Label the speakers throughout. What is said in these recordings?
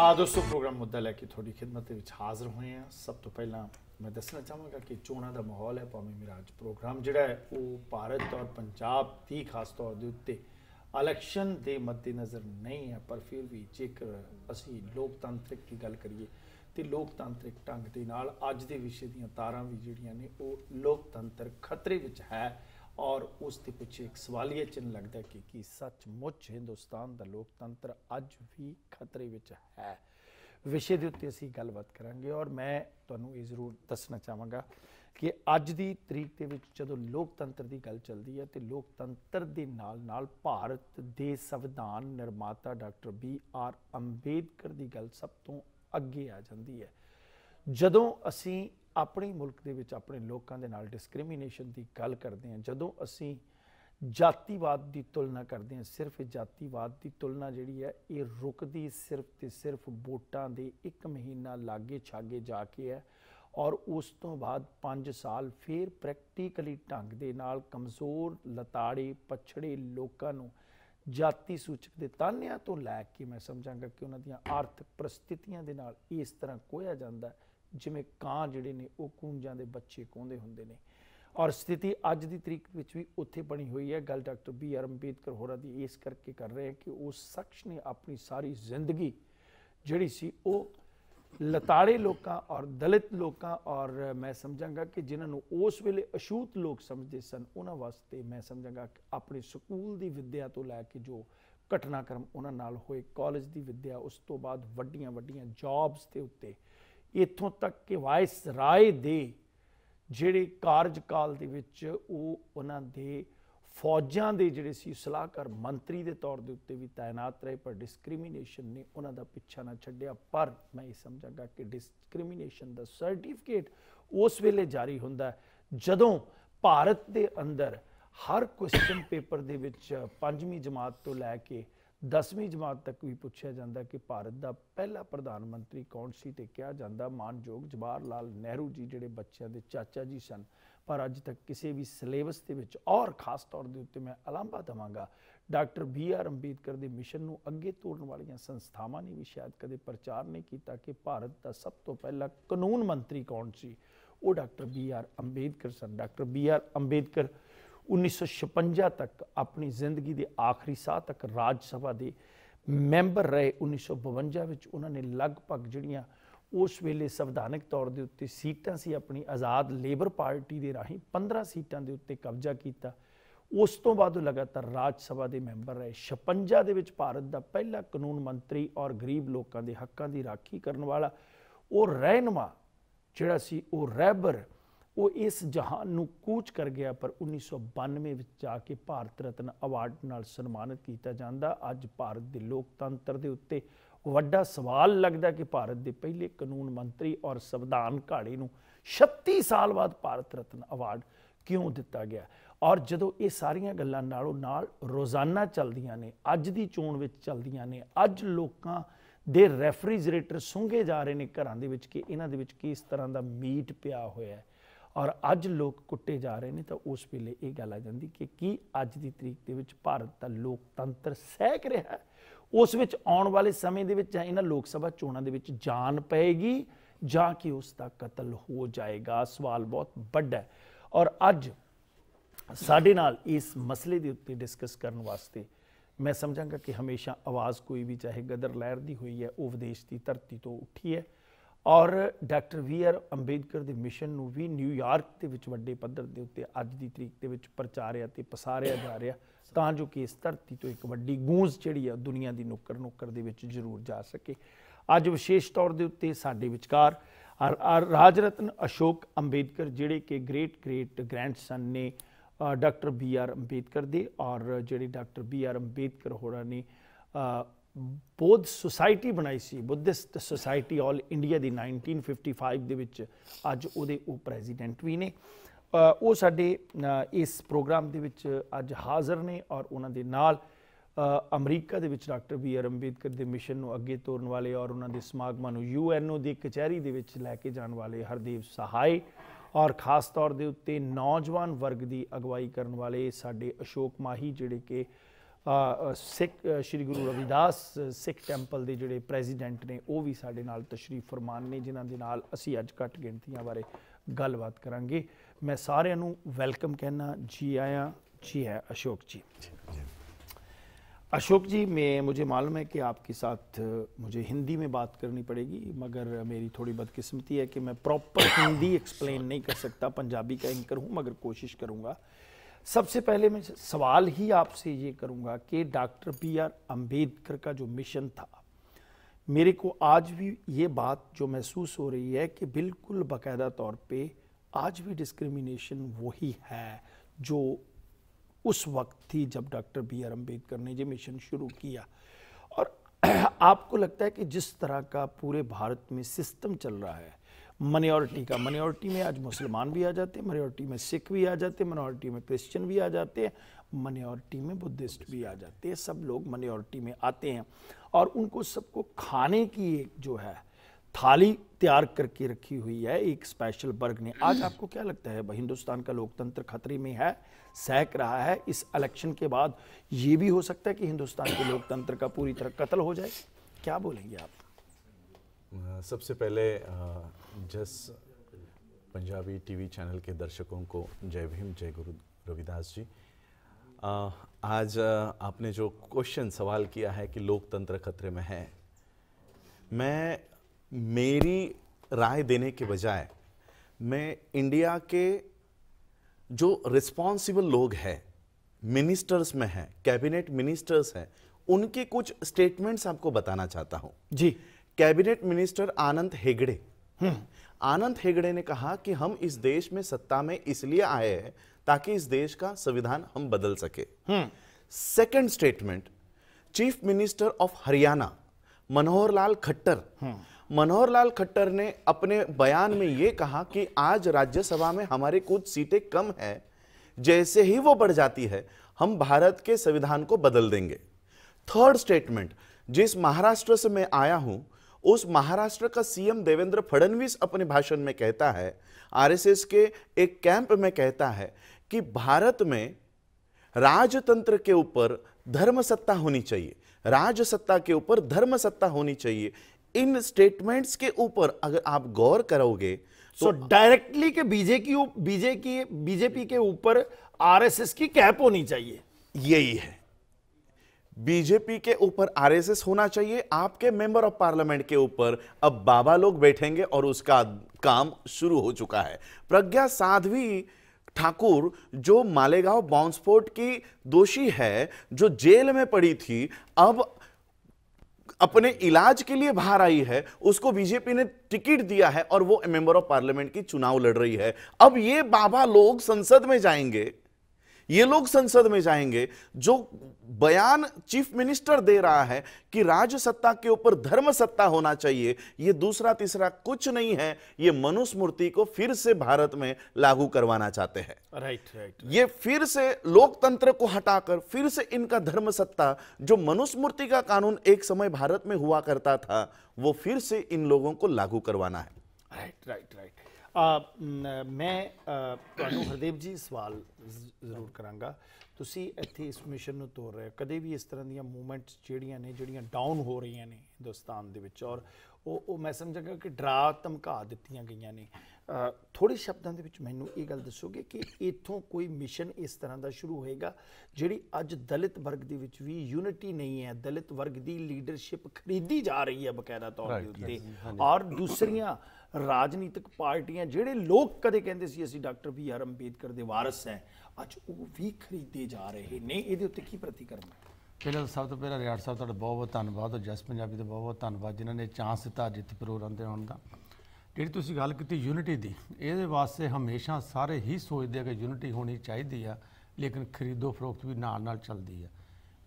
Speaker 1: ਆ ਦੋਸਤੋ ਪ੍ਰੋਗਰਾਮ ਮੁੱਦਾ ਲੈ ਕੇ ਤੁਹਾਡੀ ਖਿਦਮਤ ਵਿੱਚ ਹਾਜ਼ਰ ਹੋਏ ਆ ਸਭ ਤੋਂ ਪਹਿਲਾਂ ਮੈਂ ਦੱਸਣਾ ਚਾਹਾਂਗਾ ਕਿ ਚੋਣਾਂ ਦਾ ਮਾਹੌਲ ਹੈ ਭਾਵੇਂ ਮਿਰਾਜ ਪ੍ਰੋਗਰਾਮ ਜਿਹੜਾ ਹੈ ਉਹ ਭਾਰਤ ਔਰ ਪੰਜਾਬ ਦੀ ਖਾਸ ਤੌਰ ਦੇ ਉੱਤੇ ਇਲੈਕਸ਼ਨ ਦੇ ਨਜ਼ਰ ਨਹੀਂ ਹੈ ਪਰ ਫਿਰ ਵੀ ਜੇਕਰ ਅਸੀਂ ਲੋਕਤੰਤਰਿਕ ਦੀ ਗੱਲ ਕਰੀਏ ਤੇ ਲੋਕਤੰਤਰਿਕ ਢੰਗ ਦੇ ਨਾਲ ਅੱਜ ਦੇ ਵਿਸ਼ੇ ਦੀਆਂ ਤਾਰਾਂ ਵੀ ਜਿਹੜੀਆਂ ਨੇ ਉਹ ਲੋਕਤੰਤਰ ਖਤਰੇ ਵਿੱਚ ਹੈ ਔਰ ਉਸ ਦੇ ਪਿੱਛੇ ਇੱਕ ਸਵਾਲੀਆ ਚਿੰਨ ਲੱਗਦਾ ਕਿ ਕੀ ਸੱਚਮੁੱਚ ਹਿੰਦੁਸਤਾਨ ਦਾ ਲੋਕਤੰਤਰ ਅੱਜ ਵੀ ਖਤਰੇ ਵਿੱਚ ਹੈ ਵਿਸ਼ੇ ਦੇ ਉੱਤੇ ਅਸੀਂ ਗੱਲਬਾਤ ਕਰਾਂਗੇ ਔਰ ਮੈਂ ਤੁਹਾਨੂੰ ਇਹ ਜ਼ਰੂਰ ਦੱਸਣਾ ਚਾਹਾਂਗਾ ਕਿ ਅੱਜ ਦੀ ਤਰੀਕ ਦੇ ਵਿੱਚ ਜਦੋਂ ਲੋਕਤੰਤਰ ਦੀ ਗੱਲ ਚੱਲਦੀ ਹੈ ਤੇ ਲੋਕਤੰਤਰ ਦੇ ਨਾਲ ਨਾਲ ਭਾਰਤ ਦੇ ਸੰਵਿਧਾਨ ਨਿਰਮਾਤਾ ਡਾਕਟਰ ਬੀ ਆਰ ਅੰਬੇਦਕਰ ਦੀ ਗੱਲ ਸਭ ਤੋਂ ਅੱਗੇ ਆ ਜਾਂਦੀ ਹੈ ਜਦੋਂ ਅਸੀਂ ਆਪਣੇ ਮੁਲਕ ਦੇ ਵਿੱਚ ਆਪਣੇ ਲੋਕਾਂ ਦੇ ਨਾਲ ਡਿਸਕ੍ਰਿਮੀਨੇਸ਼ਨ ਦੀ ਗੱਲ ਕਰਦੇ ਹਾਂ ਜਦੋਂ ਅਸੀਂ ਜਾਤੀਵਾਦ ਦੀ ਤੁਲਨਾ ਕਰਦੇ ਹਾਂ ਸਿਰਫ ਜਾਤੀਵਾਦ ਦੀ ਤੁਲਨਾ ਜਿਹੜੀ ਹੈ ਇਹ ਰੁਕਦੀ ਸਿਰਫ ਤੇ ਸਿਰਫ ਵੋਟਾਂ ਦੇ 1 ਮਹੀਨਾ ਲਾਗੇ ਛਾਗੇ ਜਾ ਕੇ ਹੈ ਔਰ ਉਸ ਤੋਂ ਬਾਅਦ 5 ਸਾਲ ਫੇਰ ਪ੍ਰੈਕਟੀਕਲੀ ਢੰਗ ਦੇ ਨਾਲ ਕਮਜ਼ੋਰ ਲਤਾੜੇ ਪਛੜੇ ਲੋਕਾਂ ਨੂੰ ਜਾਤੀ ਸੂਚਕ ਦੇ ਤਾਨਿਆਂ ਤੋਂ ਲੈ ਕੇ ਮੈਂ ਸਮਝਾਂਗਾ ਕਿ ਉਹਨਾਂ ਦੀਆਂ ਆਰਥਿਕ ਪ੍ਰਸਥਿਤੀਆਂ ਦੇ ਨਾਲ ਇਸ ਤਰ੍ਹਾਂ ਕੋਇਆ ਜਾਂਦਾ ਹੈ ਜਿਵੇਂ ਕਾਂ ਜਿਹੜੇ ਨੇ ਉਹ ਕੂੰਜਾਂ ਦੇ ਬੱਚੇ ਕੋਂਦੇ ਹੁੰਦੇ ਨੇ ਔਰ ਸਥਿਤੀ ਅੱਜ ਦੀ ਤਰੀਕ ਵਿੱਚ ਵੀ ਉੱਥੇ ਬਣੀ ਹੋਈ ਹੈ ਗੱਲ ਡਾਕਟਰ ਬੀ ਆਰ ਅੰਬੇਦਕਰ ਹੋਰਾਂ ਦੀ ਇਸ ਕਰਕੇ ਕਰ ਰਹੇ ਹੈ ਕਿ ਉਹ ਸ਼ਖਸ ਨੇ ਆਪਣੀ ਸਾਰੀ ਜ਼ਿੰਦਗੀ ਜਿਹੜੀ ਸੀ ਉਹ ਲਤਾੜੇ ਲੋਕਾਂ ਔਰ ਦਲਿਤ ਲੋਕਾਂ ਔਰ ਮੈਂ ਸਮਝਾਂਗਾ ਕਿ ਜਿਨ੍ਹਾਂ ਨੂੰ ਉਸ ਵੇਲੇ ਅਸ਼ੂਤ ਲੋਕ ਸਮਝਦੇ ਸਨ ਉਹਨਾਂ ਵਾਸਤੇ ਮੈਂ ਸਮਝਾਂਗਾ ਕਿ ਆਪਣੇ ਸਕੂਲ ਦੀ ਵਿੱਦਿਆ ਤੋਂ ਲੈ ਕੇ ਜੋ ਘਟਨਾਕ੍ਰਮ ਉਹਨਾਂ ਨਾਲ ਹੋਏ ਕਾਲਜ ਦੀ ਵਿੱਦਿਆ ਉਸ ਤੋਂ ਬਾਅਦ ਵੱਡੀਆਂ ਵੱਡੀਆਂ ਜੌਬਸ ਦੇ ਉੱਤੇ ਇਥੋਂ ਤੱਕ ਕਿ ਵਾਇਸ ਰਾਏ ਦੇ ਜਿਹੜੇ ਕਾਰਜਕਾਲ ਦੇ ਵਿੱਚ ਉਹ ਉਹਨਾਂ ਦੇ ਫੌਜਾਂ ਦੇ ਜਿਹੜੇ ਸੀ ਸਲਾਹਕਾਰ ਮੰਤਰੀ ਦੇ ਤੌਰ ਦੇ ਉੱਤੇ ਵੀ ਤਾਇਨਾਤ ਰਹੇ ਪਰ ਡਿਸਕ੍ਰਿਮੀਨੇਸ਼ਨ ਨੇ ਉਹਨਾਂ ਦਾ ਪਿੱਛਾ ਨਾ ਛੱਡਿਆ ਪਰ ਮੈਂ ਇਹ ਸਮਝਾਂਗਾ ਕਿ ਡਿਸਕ੍ਰਿਮੀਨੇਸ਼ਨ ਦਾ ਸਰਟੀਫਿਕੇਟ ਉਸ ਵੇਲੇ ਜਾਰੀ ਹੁੰਦਾ ਜਦੋਂ ਭਾਰਤ ਦੇ ਅੰਦਰ ਹਰ ਕੁਐਸਚਨ ਪੇਪਰ ਦੇ ਵਿੱਚ ਪੰਜਵੀਂ ਜਮਾਤ ਤੋਂ ਲੈ ਕੇ 10ਵੀਂ ਜਮਾਤ ਤੱਕ ਵੀ ਪੁੱਛਿਆ ਜਾਂਦਾ ਕਿ ਭਾਰਤ ਦਾ ਪਹਿਲਾ ਪ੍ਰਧਾਨ ਮੰਤਰੀ ਕੌਣ ਸੀ ਤੇ ਕਿਹਾ ਜਾਂਦਾ ਮਾਨਯੋਗ ਜਵਾਹਰ ਲਾਲ ਨਹਿਰੂ ਜੀ ਜਿਹੜੇ ਬੱਚਿਆਂ ਦੇ ਚਾਚਾ ਜੀ ਸਨ ਪਰ ਅੱਜ ਤੱਕ ਕਿਸੇ ਵੀ ਸਿਲੇਬਸ ਦੇ ਵਿੱਚ ਔਰ ਖਾਸ ਤੌਰ ਦੇ ਉੱਤੇ ਮੈਂ ਅਲੰਬਾ ਦਵਾਂਗਾ ਡਾਕਟਰ ਬੀ ਆਰ ਅੰਬੇਦਕਰ ਦੇ ਮਿਸ਼ਨ ਨੂੰ ਅੱਗੇ ਤੋਰਨ ਵਾਲੀਆਂ ਸੰਸਥਾਵਾਂ ਨੇ ਵੀ ਸ਼ਾਇਦ ਕਦੇ ਪ੍ਰਚਾਰ ਨਹੀਂ ਕੀਤਾ ਕਿ ਭਾਰਤ ਦਾ ਸਭ ਤੋਂ ਪਹਿਲਾ ਕਾਨੂੰਨ ਮੰਤਰੀ ਕੌਣ ਸੀ ਉਹ ਡਾਕਟਰ ਬੀ ਆਰ ਅੰਬੇਦਕਰ ਸਨ ਡਾਕਟਰ ਬੀ ਆਰ ਅੰਬੇਦਕਰ 1956 ਤੱਕ ਆਪਣੀ ਜ਼ਿੰਦਗੀ ਦੇ ਆਖਰੀ ਸਾਹ ਤੱਕ ਰਾਜ ਸਭਾ ਦੇ ਮੈਂਬਰ ਰਹੇ 1952 ਵਿੱਚ ਉਹਨਾਂ ਨੇ ਲਗਭਗ ਜਿਹੜੀਆਂ ਉਸ ਵੇਲੇ ਸੰਵਿਧਾਨਕ ਤੌਰ ਦੇ ਉੱਤੇ ਸੀਟਾਂ ਸੀ ਆਪਣੀ ਆਜ਼ਾਦ ਲੇਬਰ ਪਾਰਟੀ ਦੇ ਰਾਹੀਂ 15 ਸੀਟਾਂ ਦੇ ਉੱਤੇ ਕਬਜ਼ਾ ਕੀਤਾ ਉਸ ਤੋਂ ਬਾਅਦ ਉਹ ਲਗਾਤਾਰ ਰਾਜ ਸਭਾ ਦੇ ਮੈਂਬਰ ਰਹੇ 56 ਦੇ ਵਿੱਚ ਭਾਰਤ ਦਾ ਪਹਿਲਾ ਕਾਨੂੰਨ ਮੰਤਰੀ ਔਰ ਗਰੀਬ ਲੋਕਾਂ ਦੇ ਹੱਕਾਂ ਦੀ ਰਾਖੀ ਕਰਨ ਵਾਲਾ ਉਹ ਰਹਿਨਮਾ ਜਿਹੜਾ ਸੀ ਉਹ ਰੈਬਰ ਉਹ ਇਸ ਜਹਾਨ ਨੂੰ ਕੂਚ ਕਰ ਗਿਆ ਪਰ 1992 ਵਿੱਚ ਜਾ ਕੇ ਭਾਰਤ ਰਤਨ ਅਵਾਰਡ ਨਾਲ ਸਨਮਾਨਿਤ ਕੀਤਾ ਜਾਂਦਾ ਅੱਜ ਭਾਰਤ ਦੇ ਲੋਕਤੰਤਰ ਦੇ ਉੱਤੇ ਵੱਡਾ ਸਵਾਲ ਲੱਗਦਾ ਕਿ ਭਾਰਤ ਦੇ ਪਹਿਲੇ ਕਾਨੂੰਨ ਮੰਤਰੀ ਔਰ ਸੰਵਿਧਾਨ ਘਾੜੇ ਨੂੰ 36 ਸਾਲ ਬਾਅਦ ਭਾਰਤ ਰਤਨ ਅਵਾਰਡ ਕਿਉਂ ਦਿੱਤਾ ਗਿਆ ਔਰ ਜਦੋਂ ਇਹ ਸਾਰੀਆਂ ਗੱਲਾਂ ਨਾਲੋਂ ਨਾਲ ਰੋਜ਼ਾਨਾ ਚੱਲਦੀਆਂ ਨੇ ਅੱਜ ਦੀ ਚੋਣ ਵਿੱਚ ਚੱਲਦੀਆਂ ਨੇ ਅੱਜ ਲੋਕਾਂ ਦੇ ਰੈਫਰੀਜਰੇਟਰ ਸੁੰਘੇ ਜਾ ਰਹੇ ਨੇ ਘਰਾਂ ਦੇ ਵਿੱਚ ਕਿ ਇਹਨਾਂ ਦੇ ਵਿੱਚ ਕਿਸ ਤਰ੍ਹਾਂ ਦਾ ਮੀਟ ਪਿਆ ਹੋਇਆ ਹੈ ਔਰ ਅੱਜ ਲੋਕ ਕੁੱਟੇ ਜਾ ਰਹੇ ਨੇ ਤਾਂ ਉਸ ਵੇਲੇ ਇਹ ਗੱਲ ਆ ਜਾਂਦੀ ਕਿ ਕੀ ਅੱਜ ਦੀ ਤਰੀਕ ਦੇ ਵਿੱਚ ਭਾਰਤ ਦਾ ਲੋਕਤੰਤਰ ਸਹਿਕ ਰਿਹਾ ਹੈ ਉਸ ਵਿੱਚ ਆਉਣ ਵਾਲੇ ਸਮੇਂ ਦੇ ਵਿੱਚ ਇਹਨਾਂ ਲੋਕ ਸਭਾ ਚੋਣਾਂ ਦੇ ਵਿੱਚ ਜਾਨ ਪਏਗੀ ਜਾਂ ਕਿ ਉਸ ਦਾ ਕਤਲ ਹੋ ਜਾਏਗਾ ਸਵਾਲ ਬਹੁਤ ਵੱਡਾ ਹੈ ਔਰ ਅੱਜ ਸਾਡੇ ਨਾਲ ਇਸ ਮਸਲੇ ਦੇ ਉੱਤੇ ਡਿਸਕਸ ਕਰਨ ਵਾਸਤੇ ਮੈਂ ਸਮਝਾਂਗਾ ਕਿ ਹਮੇਸ਼ਾ ਆਵਾਜ਼ ਕੋਈ ਵੀ ਚਾਹੇ ਗਦਰ ਲਹਿਰ ਦੀ ਹੋਈ ਹੈ ਉਹ ਵਿਦੇਸ਼ ਦੀ ਧਰਤੀ ਤੋਂ ਉੱਠੀ ਹੈ ਔਰ ਡਾਕਟਰ ਵੀ ਆਰ ਅੰਬੇਦਕਰ ਦੇ ਮਿਸ਼ਨ ਨੂੰ ਵੀ ਨਿਊਯਾਰਕ ਦੇ ਵਿੱਚ ਵੱਡੇ ਪੱਧਰ ਦੇ ਉੱਤੇ ਅੱਜ ਦੀ ਤਰੀਕ ਦੇ ਵਿੱਚ ਪ੍ਰਚਾਰਿਆ ਤੇ ਪਸਾਰਿਆ ਜਾ ਰਿਹਾ ਤਾਂ ਜੋ ਕਿ ਇਸ ਧਰਤੀ ਤੋਂ ਇੱਕ ਵੱਡੀ ਗੂੰਜ ਜਿਹੜੀ ਆ ਦੁਨੀਆ ਦੀ ਨੁੱਕਰ ਨੁੱਕਰ ਦੇ ਵਿੱਚ ਜ਼ਰੂਰ ਜਾ ਸਕੇ ਅੱਜ ਵਿਸ਼ੇਸ਼ ਤੌਰ ਦੇ ਉੱਤੇ ਸਾਡੇ ਵਿਚਕਾਰ ਰਾਜ ਰਤਨ ਅਸ਼ੋਕ ਅੰਬੇਦਕਰ ਜਿਹੜੇ ਕਿ ਗ੍ਰੇਟ ਗ੍ਰੇਟ ਗ੍ਰੈਂਡਸਨ ਨੇ ਡਾਕਟਰ ਬੀ ਆਰ ਅੰਬੇਦਕਰ ਦੇ ਔਰ ਜਿਹੜੇ ਡਾਕਟਰ ਬੀ ਆਰ ਅੰਬੇਦਕਰ ਹੋਰਾਂ ਨੇ ਬੋਧ ਸੁਸਾਇਟੀ ਬਣਾਈ ਸੀ ਬੁੱਧਿਸਟ ਸੁਸਾਇਟੀ ਆਲ ਇੰਡੀਆ ਦੀ 1955 ਦੇ ਵਿੱਚ ਅੱਜ ਉਹਦੇ ਉਹ ਪ੍ਰੈਜ਼ੀਡੈਂਟ ਵੀ ਨੇ ਉਹ ਸਾਡੇ ਇਸ ਪ੍ਰੋਗਰਾਮ ਦੇ ਵਿੱਚ ਅੱਜ ਹਾਜ਼ਰ ਨੇ ਔਰ ਉਹਨਾਂ ਦੇ ਨਾਲ ਅਮਰੀਕਾ ਦੇ ਵਿੱਚ ਡਾਕਟਰ ਵੀ ਆਰ ਅੰਬੇਦਕਰ ਦੇ ਮਿਸ਼ਨ ਨੂੰ ਅੱਗੇ ਤੋਰਨ ਵਾਲੇ ਔਰ ਉਹਨਾਂ ਦੇ ਸਮਾਗਮਾਂ ਨੂੰ ਯੂਐਨਓ ਦੀ ਕਚਹਿਰੀ ਦੇ ਵਿੱਚ ਲੈ ਕੇ ਜਾਣ ਵਾਲੇ ਹਰਦੀਪ ਸਹਾਏ ਔਰ ਖਾਸ ਤੌਰ ਦੇ ਉੱਤੇ ਨੌਜਵਾਨ ਵਰਗ ਦੀ ਅਗਵਾਈ ਕਰਨ ਵਾਲੇ ਸਾਡੇ ਅਸ਼ੋਕ ਮਾਹੀ ਜਿਹੜੇ ਕਿ ਸਿੱਖ ਸ਼੍ਰੀ ਗੁਰੂ ਰਵਿਦਾਸ ਸਿੱਖ ਟੈਂਪਲ ਦੇ ਜਿਹੜੇ ਪ੍ਰੈਜ਼ੀਡੈਂਟ ਨੇ ਉਹ ਵੀ ਸਾਡੇ ਨਾਲ ਤਸ਼ਰੀਫ ਫਰਮਾਨ ਨੇ ਜਿਨ੍ਹਾਂ ਦੇ ਨਾਲ ਅਸੀਂ ਅੱਜ ਘੱਟ ਗਿਣਤੀਆਂ ਬਾਰੇ ਗੱਲਬਾਤ ਕਰਾਂਗੇ ਮੈਂ ਸਾਰਿਆਂ ਨੂੰ ਵੈਲਕਮ ਕਹਿਣਾ ਜੀ ਆਇਆਂ ਜੀ ਹੈ ਅਸ਼ੋਕ ਜੀ अशोक जी मैं मुझे मालूम है कि आपके साथ मुझे हिंदी में बात करनी पड़ेगी मगर मेरी थोड़ी बदकिस्मती है कि मैं प्रॉपर हिंदी एक्सप्लेन नहीं कर सकता पंजाबी का एंकर हूँ मगर कोशिश करूँगा सबसे पहले मैं सवाल ही आपसे ये करूँगा कि डॉक्टर बी आर अम्बेडकर का जो मिशन था मेरे को आज भी ये बात जो महसूस हो रही है कि बिल्कुल बाकायदा तौर पे आज भी डिस्क्रिमिनेशन वही है जो उस वक्त थी जब डॉक्टर बी आर अम्बेडकर ने ये मिशन शुरू किया और आपको लगता है कि जिस तरह का पूरे भारत में सिस्टम चल रहा है मनोरिटी का मनोरिटी में आज मुसलमान भी आ जाते हैं मनोरिटी में सिख भी आ जाते हैं मनोरिटी में क्रिश्चियन भी आ जाते हैं मनोरिटी में बुद्धिस्ट भी आ जाते हैं सब लोग मनोरिटी में आते हैं और उनको सबको खाने की एक जो है थाली तैयार करके रखी हुई है एक स्पेशल वर्ग ने आज आपको क्या लगता है हिंदुस्तान का लोकतंत्र खतरे में है सहक रहा है इस इलेक्शन के बाद ये भी हो सकता है कि हिंदुस्तान के लोकतंत्र का पूरी तरह कत्ल हो जाए क्या बोलेंगे
Speaker 2: आप सबसे पहले जस पंजाबी टीवी चैनल के दर्शकों को जय भीम जय गुरु रविदास जी आ, आज आपने जो क्वेश्चन सवाल किया है कि लोकतंत्र खतरे में है मैं मेरी राय देने के बजाय मैं इंडिया के जो रिस्पॉन्सिबल लोग हैं मिनिस्टर्स में हैं कैबिनेट मिनिस्टर्स हैं उनके कुछ स्टेटमेंट्स आपको बताना चाहता हूं जी कैबिनेट मिनिस्टर आनंद हेगड़े हम्म। आनंद हेगड़े ने कहा कि हम इस देश में सत्ता में इसलिए आए हैं ताकि इस देश का संविधान हम बदल सके second statement chief minister of Haryana Manohar Lal Khattar हम्म। मनोहर लाल खट्टर ने अपने बयान में यह कहा कि आज राज्यसभा में हमारी कुछ सीटें कम है जैसे ही वो बढ़ जाती है हम भारत के संविधान को बदल देंगे थर्ड स्टेटमेंट जिस महाराष्ट्र से मैं आया हूं उस महाराष्ट्र का सीएम देवेंद्र फडणवीस अपने भाषण में कहता है आरएसएस के एक कैंप में कहता है कि भारत में राजतंत्र के ऊपर धर्म सत्ता होनी चाहिए राज सत्ता के ऊपर धर्म सत्ता होनी चाहिए इन स्टेटमेंट्स के ऊपर अगर आप गौर करोगे तो डायरेक्टली so, के बीजेपी बीजेपी के ऊपर आरएसएस की कैप होनी चाहिए यही है बीजेपी के ऊपर आरएसएस होना चाहिए आपके मेंबर ऑफ पार्लियामेंट के ऊपर अब बाबा लोग बैठेंगे और उसका काम शुरू हो चुका है प्रज्ञा साध्वी ठाकुर जो मालेगांव बॉम्बस्फोट की दोषी है जो जेल में पड़ी थी अब अपने इलाज के लिए बाहर आई है उसको बीजेपी ने टिकट दिया है और वो मेंबर ऑफ पार्लियामेंट की चुनाव लड़ रही है अब ये बाबा लोग संसद में जाएंगे ये लोग संसद में जाएंगे जो बयान चीफ मिनिस्टर दे रहा है कि राज्य सत्ता के ऊपर धर्म सत्ता होना चाहिए ये दूसरा तीसरा कुछ नहीं है ये मनुस्मृति को फिर से भारत में लागू करवाना चाहते हैं राइट राइट ये फिर से लोकतंत्र को हटाकर फिर से इनका धर्म सत्ता जो मनुस्मृति का कानून एक समय भारत में हुआ करता था वो फिर से इन लोगों को लागू करवाना है
Speaker 1: राइट राइट राइट ਮੈਂ ਤੁਹਾਨੂੰ ਹਰਦੀਪ ਜੀ ਸਵਾਲ ਜ਼ਰੂਰ ਕਰਾਂਗਾ ਤੁਸੀਂ ਇੱਥੇ ਇਸ ਮਿਸ਼ਨ ਨੂੰ ਤੋਰ ਰਹੇ ਹੋ ਕਦੇ ਵੀ ਇਸ ਤਰ੍ਹਾਂ ਦੀਆਂ ਮੂਵਮੈਂਟਸ ਜਿਹੜੀਆਂ ਨੇ ਜਿਹੜੀਆਂ ਡਾਊਨ ਹੋ ਰਹੀਆਂ ਨੇ ਹਿੰਦੁਸਤਾਨ ਦੇ ਵਿੱਚ ਔਰ ਉਹ ਉਹ ਮੈਂ ਸਮਝਾਂਗਾ ਕਿ ਡਰਾ ਧਮਕਾ ਦਿੱਤੀਆਂ ਗਈਆਂ ਨੇ ਥੋੜੇ ਸ਼ਬਦਾਂ ਦੇ ਵਿੱਚ ਮੈਨੂੰ ਇਹ ਗੱਲ ਦੱਸੋਗੇ ਕਿ ਇੱਥੋਂ ਕੋਈ ਮਿਸ਼ਨ ਇਸ ਤਰ੍ਹਾਂ ਦਾ ਸ਼ੁਰੂ ਹੋਏਗਾ ਜਿਹੜੀ ਅੱਜ ਦਲਿਤ ਵਰਗ ਦੇ ਵਿੱਚ ਵੀ ਯੂਨਿਟੀ ਨਹੀਂ ਹੈ ਦਲਿਤ ਵਰਗ ਦੀ ਲੀਡਰਸ਼ਿਪ ਖਰੀਦੀ ਜਾ ਰਹੀ ਹੈ ਬਕਾਇਦਾ ਤੌਰ ਦੇ ਉੱਤੇ ਔਰ ਦੂਸਰੀਆਂ ਰਾਜਨੀਤਿਕ ਪਾਰਟੀਆਂ ਜਿਹੜੇ ਲੋਕ ਕਦੇ ਕਹਿੰਦੇ ਸੀ ਅਸੀਂ ਡਾਕਟਰ ਬੀ ਆਰ ਅੰਬੇਦਕਰ ਦੇ ਵਾਰਿਸ ਹੈ ਅੱਜ ਉਹ ਵੀ ਖਰੀਦੇ ਜਾ ਰਹੇ ਨੇ ਇਹਦੇ ਉੱਤੇ ਕੀ ਪ੍ਰਤੀਕਰਮ ਹੈ
Speaker 3: ਪਹਿਲਾਂ ਸਭ ਤੋਂ ਪਹਿਲਾਂ ਰਿਆੜ ਸਾਹਿਬ ਤੁਹਾਡਾ ਬਹੁਤ ਬਹੁਤ ਧੰਨਵਾਦ ਤੇ ਜਸ ਪੰਜਾਬੀ ਦਾ ਬਹੁਤ ਬਹੁਤ ਧੰਨਵਾਦ ਜਿਨ੍ਹਾਂ ਨੇ ਚਾਂਸ ਦਿੱਤਾ ਜਿੱਤ ਪ੍ਰੋਗਰਾਮ ਦੇ ਆਉਣ ਦਾ ਜਿਹੜੀ ਤੁਸੀਂ ਗੱਲ ਕੀਤੀ ਯੂਨਿਟੀ ਦੀ ਇਹਦੇ ਵਾਸਤੇ ਹਮੇਸ਼ਾ ਸਾਰੇ ਹੀ ਸੋਚਦੇ ਆ ਕਿ ਯੂਨਿਟੀ ਹੋਣੀ ਚਾਹੀਦੀ ਆ ਲੇਕਿਨ ਖਰੀਦੋ ਫਰੋਖਤ ਵੀ ਨਾਲ ਨਾਲ ਚੱਲਦੀ ਆ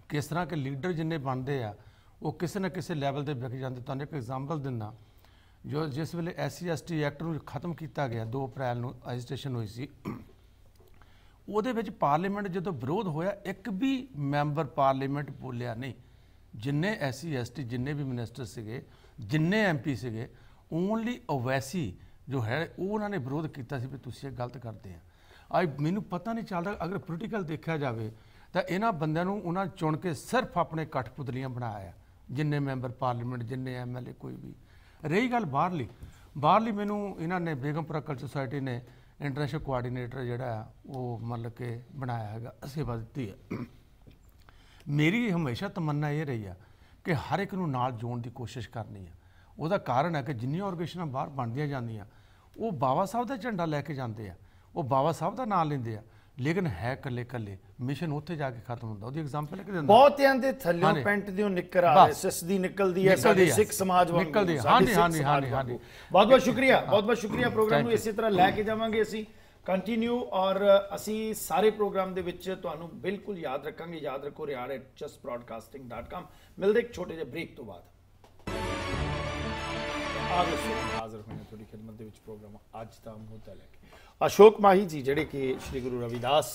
Speaker 3: ਕਿਸ ਤਰ੍ਹਾਂ ਕਿ ਲੀਡਰ ਜਿੰਨੇ ਬਣਦੇ ਆ ਉਹ ਕਿਸੇ ਨਾ ਕਿਸੇ ਲੈਵਲ ਤੇ ਵਿਕ ਜਾਂਦੇ ਤੁਹਾਨੂੰ ਇੱਕ ਐਗਜ਼ਾਮਪਲ ਦਿੰਦਾ ਜੋ ਜਿਸ ਵੇਲੇ ਐਸਸੀ ਐਸਟੀ ਐਕਟ ਨੂੰ ਖਤਮ ਕੀਤਾ ਗਿਆ 2 ਅਪ੍ਰੈਲ ਨੂੰ ਐਜੀਟੇਸ਼ਨ ਹੋਈ ਸੀ ਉਹਦੇ ਵਿੱਚ ਪਾਰਲੀਮੈਂਟ ਜਦੋਂ ਵਿਰੋਧ ਹੋਇਆ ਇੱਕ ਵੀ ਮੈਂਬਰ ਪਾਰਲੀਮੈਂਟ ਬੋਲਿਆ ਨਹੀਂ ਜਿੰਨੇ ਐਸਸੀ ਐਸਟੀ ਜਿੰਨੇ ਵੀ ਮਿਨਿਸਟਰ ਸੀਗੇ ਜਿੰਨੇ ਐਮਪੀ ਸੀਗੇ ਓਨਲੀ ਓਵੈਸੀ ਜੋ ਹੈ ਉਹ ਉਹਨਾਂ ਨੇ ਵਿਰੋਧ ਕੀਤਾ ਸੀ ਵੀ ਤੁਸੀਂ ਇਹ ਗਲਤ ਕਰਦੇ ਆ ਆਈ ਮੈਨੂੰ ਪਤਾ ਨਹੀਂ ਚੱਲਦਾ ਅਗਰ ਪੋਲੀਟੀਕਲ ਦੇਖਿਆ ਜਾਵੇ ਤਾਂ ਇਹਨਾਂ ਬੰਦਿਆਂ ਨੂੰ ਉਹਨਾਂ ਚੁਣ ਕੇ ਸਿਰਫ ਆਪਣੇ ਕਠਪੁਤਲੀਆਂ ਬਣਾਇਆ ਜਿੰਨੇ ਮੈਂਬਰ ਪਾਰਲੀਮੈਂਟ ਜਿੰਨੇ ਐਮਐਲਏ ਕੋਈ ਵੀ ਰਹੀ ਗੱਲ ਬਾਹਰਲੀ ਬਾਹਰਲੀ ਮੈਨੂੰ ਇਹਨਾਂ ਨੇ ਬੇਗਮਪੁਰਾ ਕਲਚਰ ਸੋਸਾਇਟੀ ਨੇ ਇੰਟਰਨੈਸ਼ਨਲ ਕੋਆਰਡੀਨੇਟਰ ਜਿਹੜਾ ਉਹ ਮਤਲਬ ਕਿ ਬਣਾਇਆ ਹੈਗਾ ਸੇਵਾ ਦਿੱਤੀ ਹੈ ਮੇਰੀ ਹਮੇਸ਼ਾ ਤਮੰਨਾ ਇਹ ਰਹੀ ਆ ਕਿ ਹਰ ਇੱਕ ਨੂੰ ਨਾਲ ਜੋੜਨ ਦੀ ਕੋਸ਼ਿਸ਼ ਕਰਨੀ ਹੈ ਉਹਦਾ ਕਾਰਨ ਹੈ ਕਿ ਜਿੰਨੀਆਂ ਆਰਗੇਨਾਈਜੇਸ਼ਨਾਂ ਬਾਹਰ ਬਣਦੀਆਂ ਜਾਂਦੀਆਂ ਉਹ ਬਾਬਾ ਸਾਹਿਬ ਦਾ ਝੰਡਾ ਲੈ ਕੇ ਜਾਂਦੇ ਆ ਉਹ ਬਾਬਾ ਸਾਹਿਬ ਦਾ ਨਾਮ ਲੈਂਦੇ ਆ ਲੇਕਿਨ ਹੈ ਕੱਲੇ ਕੱਲੇ ਮਿਸ਼ਨ ਉੱਥੇ ਜਾ ਕੇ ਖਤਮ ਹੁੰਦਾ ਉਹਦੀ ਐਗਜ਼ਾਮਪਲ ਇੱਕ ਦਿੰਦਾ ਬਹੁਤਿਆਂ ਦੇ ਥੱਲਿਓਂ
Speaker 1: ਪੈਂਟ ਉਹ ਨਿੱਕਰ ਆ ਐਸਐਸ ਦੀ ਨਿਕਲਦੀ ਹੈ ਸਾਡੇ ਸਿੱਖ ਸਮਾਜ ਵਾਂਗ ਨਿਕਲਦੀ ਹਾਂਜੀ ਹਾਂਜੀ ਹਾਂਜੀ ਹਾਂਜੀ
Speaker 3: ਬਹੁਤ ਬਹੁਤ ਸ਼ੁਕਰੀਆ ਬਹੁਤ ਬਹੁਤ ਸ਼ੁਕਰੀਆ ਪ੍ਰੋਗਰਾਮ ਨੂੰ
Speaker 1: ਇਸੇ ਤਰ੍ਹਾਂ ਲੈ ਕੇ ਜਾਵਾਂਗੇ ਅਸੀਂ ਕੰਟੀਨਿਊ ਔਰ ਅਸੀਂ ਸਾਰੇ ਪ੍ਰੋਗਰਾਮ ਦੇ ਵਿੱਚ ਤੁਹਾਨੂੰ ਬਿਲਕੁਲ ਯਾਦ ਰੱਖਾਂਗੇ ਯਾਦ ਰੱਖੋ riyadatjustbroadcasting.com ਮਿਲਦੇ ਇੱਕ ਛੋਟੇ ਜਿਹੇ ਬ੍ਰੇਕ ਤੋਂ ਬਾਅਦ ਆਗਸਤ ਹਾਜ਼ਰ ਹੋਏ ਤੁਹਾਡੀ ਖidmat ਦੇ ਵਿੱਚ ਪ੍ਰੋਗਰਾਮ ਅੱਜ ਦਾ ਮੁੱਦਾ ਲੈ ਕੇ ਅਸ਼ੋਕ ਮਾਹੀ ਜੀ ਜਿਹੜੇ ਕਿ ਸ੍ਰੀ ਗੁਰੂ ਰਵਿਦਾਸ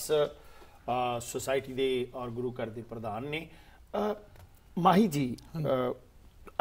Speaker 1: ਸੋਸਾਇਟੀ ਦੇ ਔਰ ਗੁਰੂ ਘਰ ਦੇ ਪ੍ਰਧਾਨ ਨੇ ਮਾਹੀ ਜੀ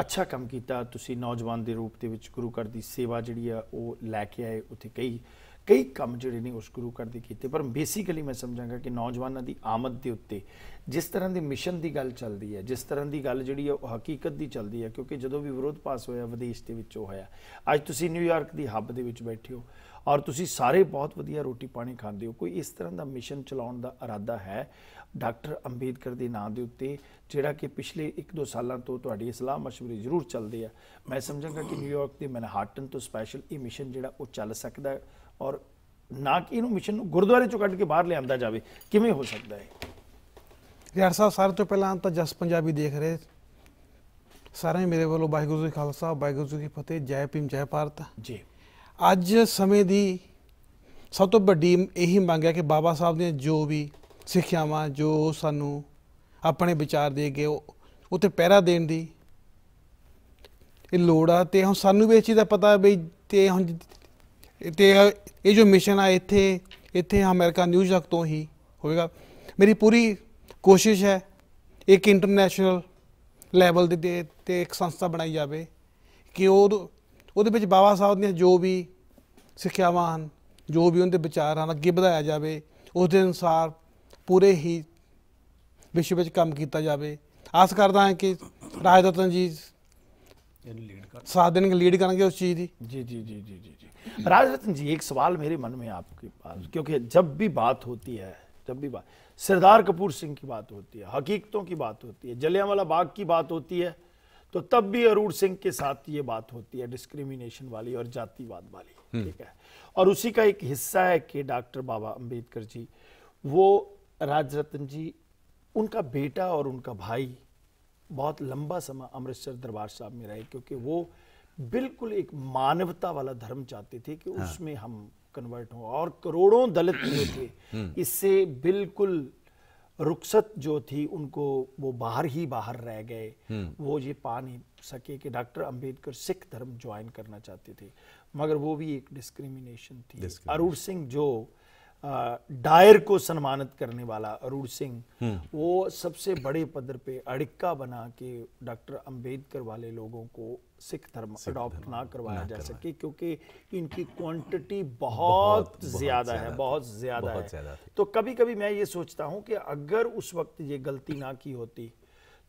Speaker 1: ਅੱਛਾ ਕੰਮ ਕੀਤਾ ਤੁਸੀਂ ਨੌਜਵਾਨ ਦੇ ਰੂਪ ਦੇ ਵਿੱਚ ਗੁਰੂ ਘਰ ਦੀ ਸੇਵਾ ਜਿਹੜੀ ਆ ਉਹ ਲੈ ਕੇ ਆਏ ਉੱਥੇ ਕਈ ਕਈ ਕੰਮ ਜਿਹੜੇ ਨੇ ਉਸ ਗੁਰੂ ਘਰ ਦੇ ਕੀਤੇ ਪਰ ਬੇਸਿਕਲੀ ਮੈਂ ਸਮਝਾਂਗਾ ਕਿ ਨੌਜਵਾਨਾਂ ਦੀ ਆਮਦ ਦੇ ਉੱਤੇ ਜਿਸ ਤਰ੍ਹਾਂ ਦੇ ਮਿਸ਼ਨ ਦੀ ਗੱਲ ਚੱਲਦੀ ਹੈ ਜਿਸ ਤਰ੍ਹਾਂ ਦੀ ਗੱਲ ਜਿਹੜੀ ਹੈ ਉਹ ਹਕੀਕਤ ਦੀ ਚੱਲਦੀ ਹੈ ਕਿਉਂਕਿ ਜਦੋਂ ਵੀ ਵਿਰੋਧ ਪਾਸ ਹੋਇਆ ਵਿਦੇਸ਼ ਦੇ ਵਿੱਚ ਹੋਇਆ ਅੱਜ ਤੁਸੀਂ ਨਿਊਯਾਰਕ ਦੀ ਹੱਬ ਦੇ ਵਿੱਚ ਬੈਠੇ ਹੋ ਔਰ ਤੁਸੀਂ ਸਾਰੇ ਬਹੁਤ ਵਧੀਆ ਰੋਟੀ ਪਾਣੀ ਖਾਂਦੇ ਹੋ ਕੋਈ ਇਸ ਤਰ੍ਹਾਂ ਦਾ ਮਿਸ਼ਨ ਚਲਾਉਣ ਦਾ ਇਰਾਦਾ ਹੈ ਡਾਕਟਰ ਅੰਬੇਦਕਰ ਦੇ ਨਾਂ ਦੇ ਉੱਤੇ ਜਿਹੜਾ ਕਿ ਪਿਛਲੇ 1-2 ਸਾਲਾਂ ਤੋਂ ਤੁਹਾਡੀ ਸਲਾਹ مشਵਰੇ ਜ਼ਰੂਰ ਚੱਲਦੇ ਆ ਮੈਂ ਸਮਝਾਂਗਾ ਕਿ ਨਿਊਯਾਰਕ ਦੇ ਮੈਨਹਾਟਨ ਤੋਂ ਸਪੈਸ਼ਲ ਇਹ ਮਿਸ਼ਨ ਜਿਹੜਾ ਉਹ ਚੱਲ ਸਕਦਾ ਔਰ ਨਾ ਕਿ ਇਹਨੂੰ ਮਿਸ਼ਨ ਨੂੰ ਗੁਰਦੁਆਰੇ ਚੋਂ ਕੱਢ ਕੇ ਬਾਹਰ ਲਿਆਂਦਾ ਜਾਵੇ ਕਿਵੇਂ ਹੋ ਸਕਦਾ ਹੈ
Speaker 3: ਯਾਰ ਸਾਹਿਬ ਸਾਰੇ ਤੋਂ ਪਹਿਲਾਂ ਤਾਂ ਜਸ ਪੰਜਾਬੀ ਦੇਖ ਰਹੇ ਸਾਰੇ ਮੇਰੇ ਵੱਲੋਂ ਵਾਹਿਗੁਰੂ ਜੀ ਖਾਲਸਾ ਵਾਹਿਗੁਰੂ ਜੀ ਕੀ ਫਤਿਹ ਜੈ ਭੀਮ ਜੈ ਭਾਰਤ ਜੀ ਅੱਜ ਸਮੇਂ ਦੀ ਸਭ ਤੋਂ ਵੱਡੀ ਇਹੀ ਮੰਗ ਹੈ ਕਿ ਬਾਬਾ ਸਾਹਿਬ ਦੀਆਂ ਜੋ ਵੀ ਸਿੱਖਿਆਵਾਂ ਜੋ ਸਾਨੂੰ ਆਪਣੇ ਵਿਚਾਰ ਦੇ ਕੇ ਉੱਤੇ ਪਹਿਰਾ ਦੇਣ ਦੀ ਇਹ ਲੋੜ ਆ ਤੇ ਹੁਣ ਸਾਨੂੰ ਵੀ ਇਹ ਚੀਜ਼ ਦਾ ਪਤਾ ਵੀ ਤੇ ਹੁਣ ਤੇ ਇਹ ਜੋ ਮਿਸ਼ਨ ਆ ਇੱਥੇ ਇੱਥੇ ਅਮਰੀਕਾ ਨਿਊਜ਼ ਤੱਕ ਤੋਂ ਹੀ ਹੋਵੇਗਾ ਮੇਰੀ ਪੂਰੀ ਕੋਸ਼ਿਸ਼ ਹੈ ਇੱਕ ਇੰਟਰਨੈਸ਼ਨਲ ਲੈਵਲ ਦੇ ਤੇ ਇੱਕ ਸੰਸਥਾ ਬਣਾਈ ਜਾਵੇ ਕਿ ਉਹ ਉਹਦੇ ਵਿੱਚ ਬਾਬਾ ਸਾਹਿਬ ਦੀਆਂ ਜੋ ਵੀ ਸਿੱਖਿਆਵਾਂ ਹਨ ਜੋ ਵੀ ਉਹਦੇ ਵਿਚਾਰ ਹਨ ਅੱਗੇ ਵਧਾਇਆ ਜਾਵੇ ਉਸ ਦੇ ਅਨੁਸਾਰ ਪੂਰੇ ਹੀ ਵਿਸ਼ਵ ਵਿੱਚ ਕੰਮ ਕੀਤਾ ਜਾਵੇ ਆਸ ਕਰਦਾ ਹਾਂ ਕਿ ਰਾਜਦਤਨ ਜੀ ਇਹਨੂੰ ਲੀਡ ਕਰ ਸਾਧਨ ਨੂੰ ਲੀਡ ਕਰਨਗੇ ਉਸ ਚੀਜ਼ ਦੀ ਜੀ ਜੀ ਜੀ ਜੀ ਜੀ राजरत्न जी
Speaker 1: एक सवाल मेरे मन में आपके पास क्योंकि जब भी बात होती है जब भी बात सरदार कपूर सिंह की बात होती है हकीकतों की बात होती है जलियांवाला बाग की बात होती है तो तब भी अरूर सिंह के साथ ये बात होती है डिस्क्रिमिनेशन वाली और जातिवाद वाली हम्म। ठीक है और उसी का एक हिस्सा है कि डॉक्टर बाबा अंबेडकर जी वो राजरत्न जी उनका बेटा और उनका भाई बहुत लंबा समय अमृतसर दरबार साहब में रहे क्योंकि वो बिल्कुल एक मानवता वाला धर्म चाहते थे कि हाँ। उसमें हम कन्वर्ट हों और करोड़ों दलित जो थे हम्म। हम्म। इससे बिल्कुल रुखसत जो थी उनको वो बाहर ही बाहर रह गए हम्म। वो ये पा नहीं सके कि डॉक्टर अंबेडकर सिख धर्म ज्वाइन करना चाहते थे मगर वो भी एक डिस्क्रिमिनेशन थी अरूर सिंह जो डायर को सम्मानित करने वाला अरुण सिंह हम्म। वो सबसे बड़े पदर पे अड़िक्का बना के डॉक्टर अंबेडकर वाले लोगों को सिख धर्म अडॉप्ट ना करवाया जा सके क्योंकि इनकी क्वांटिटी बहुत, बहुत ज्यादा है बहुत ज्यादा है तो कभी कभी मैं ये सोचता हूँ कि अगर उस वक्त ये गलती ना की होती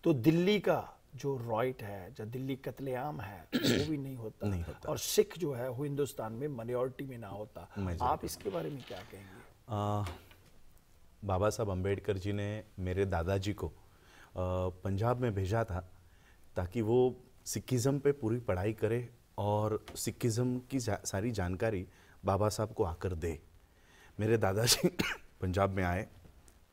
Speaker 1: तो दिल्ली का जो रॉइट है जो दिल्ली कतलेआम है वो भी नहीं होता, नहीं होता। और सिख जो है वो हिंदुस्तान में मनोरिटी में ना होता आप इसके बारे में क्या कहेंगे
Speaker 2: बाबा साहब अम्बेडकर जी ने मेरे दादाजी को पंजाब में भेजा था ताकि वो सिक्किज़म पे पूरी पढ़ाई करे और सिक्किज़म की जा, सारी जानकारी बाबा साहब को आकर दे मेरे दादाजी पंजाब में आए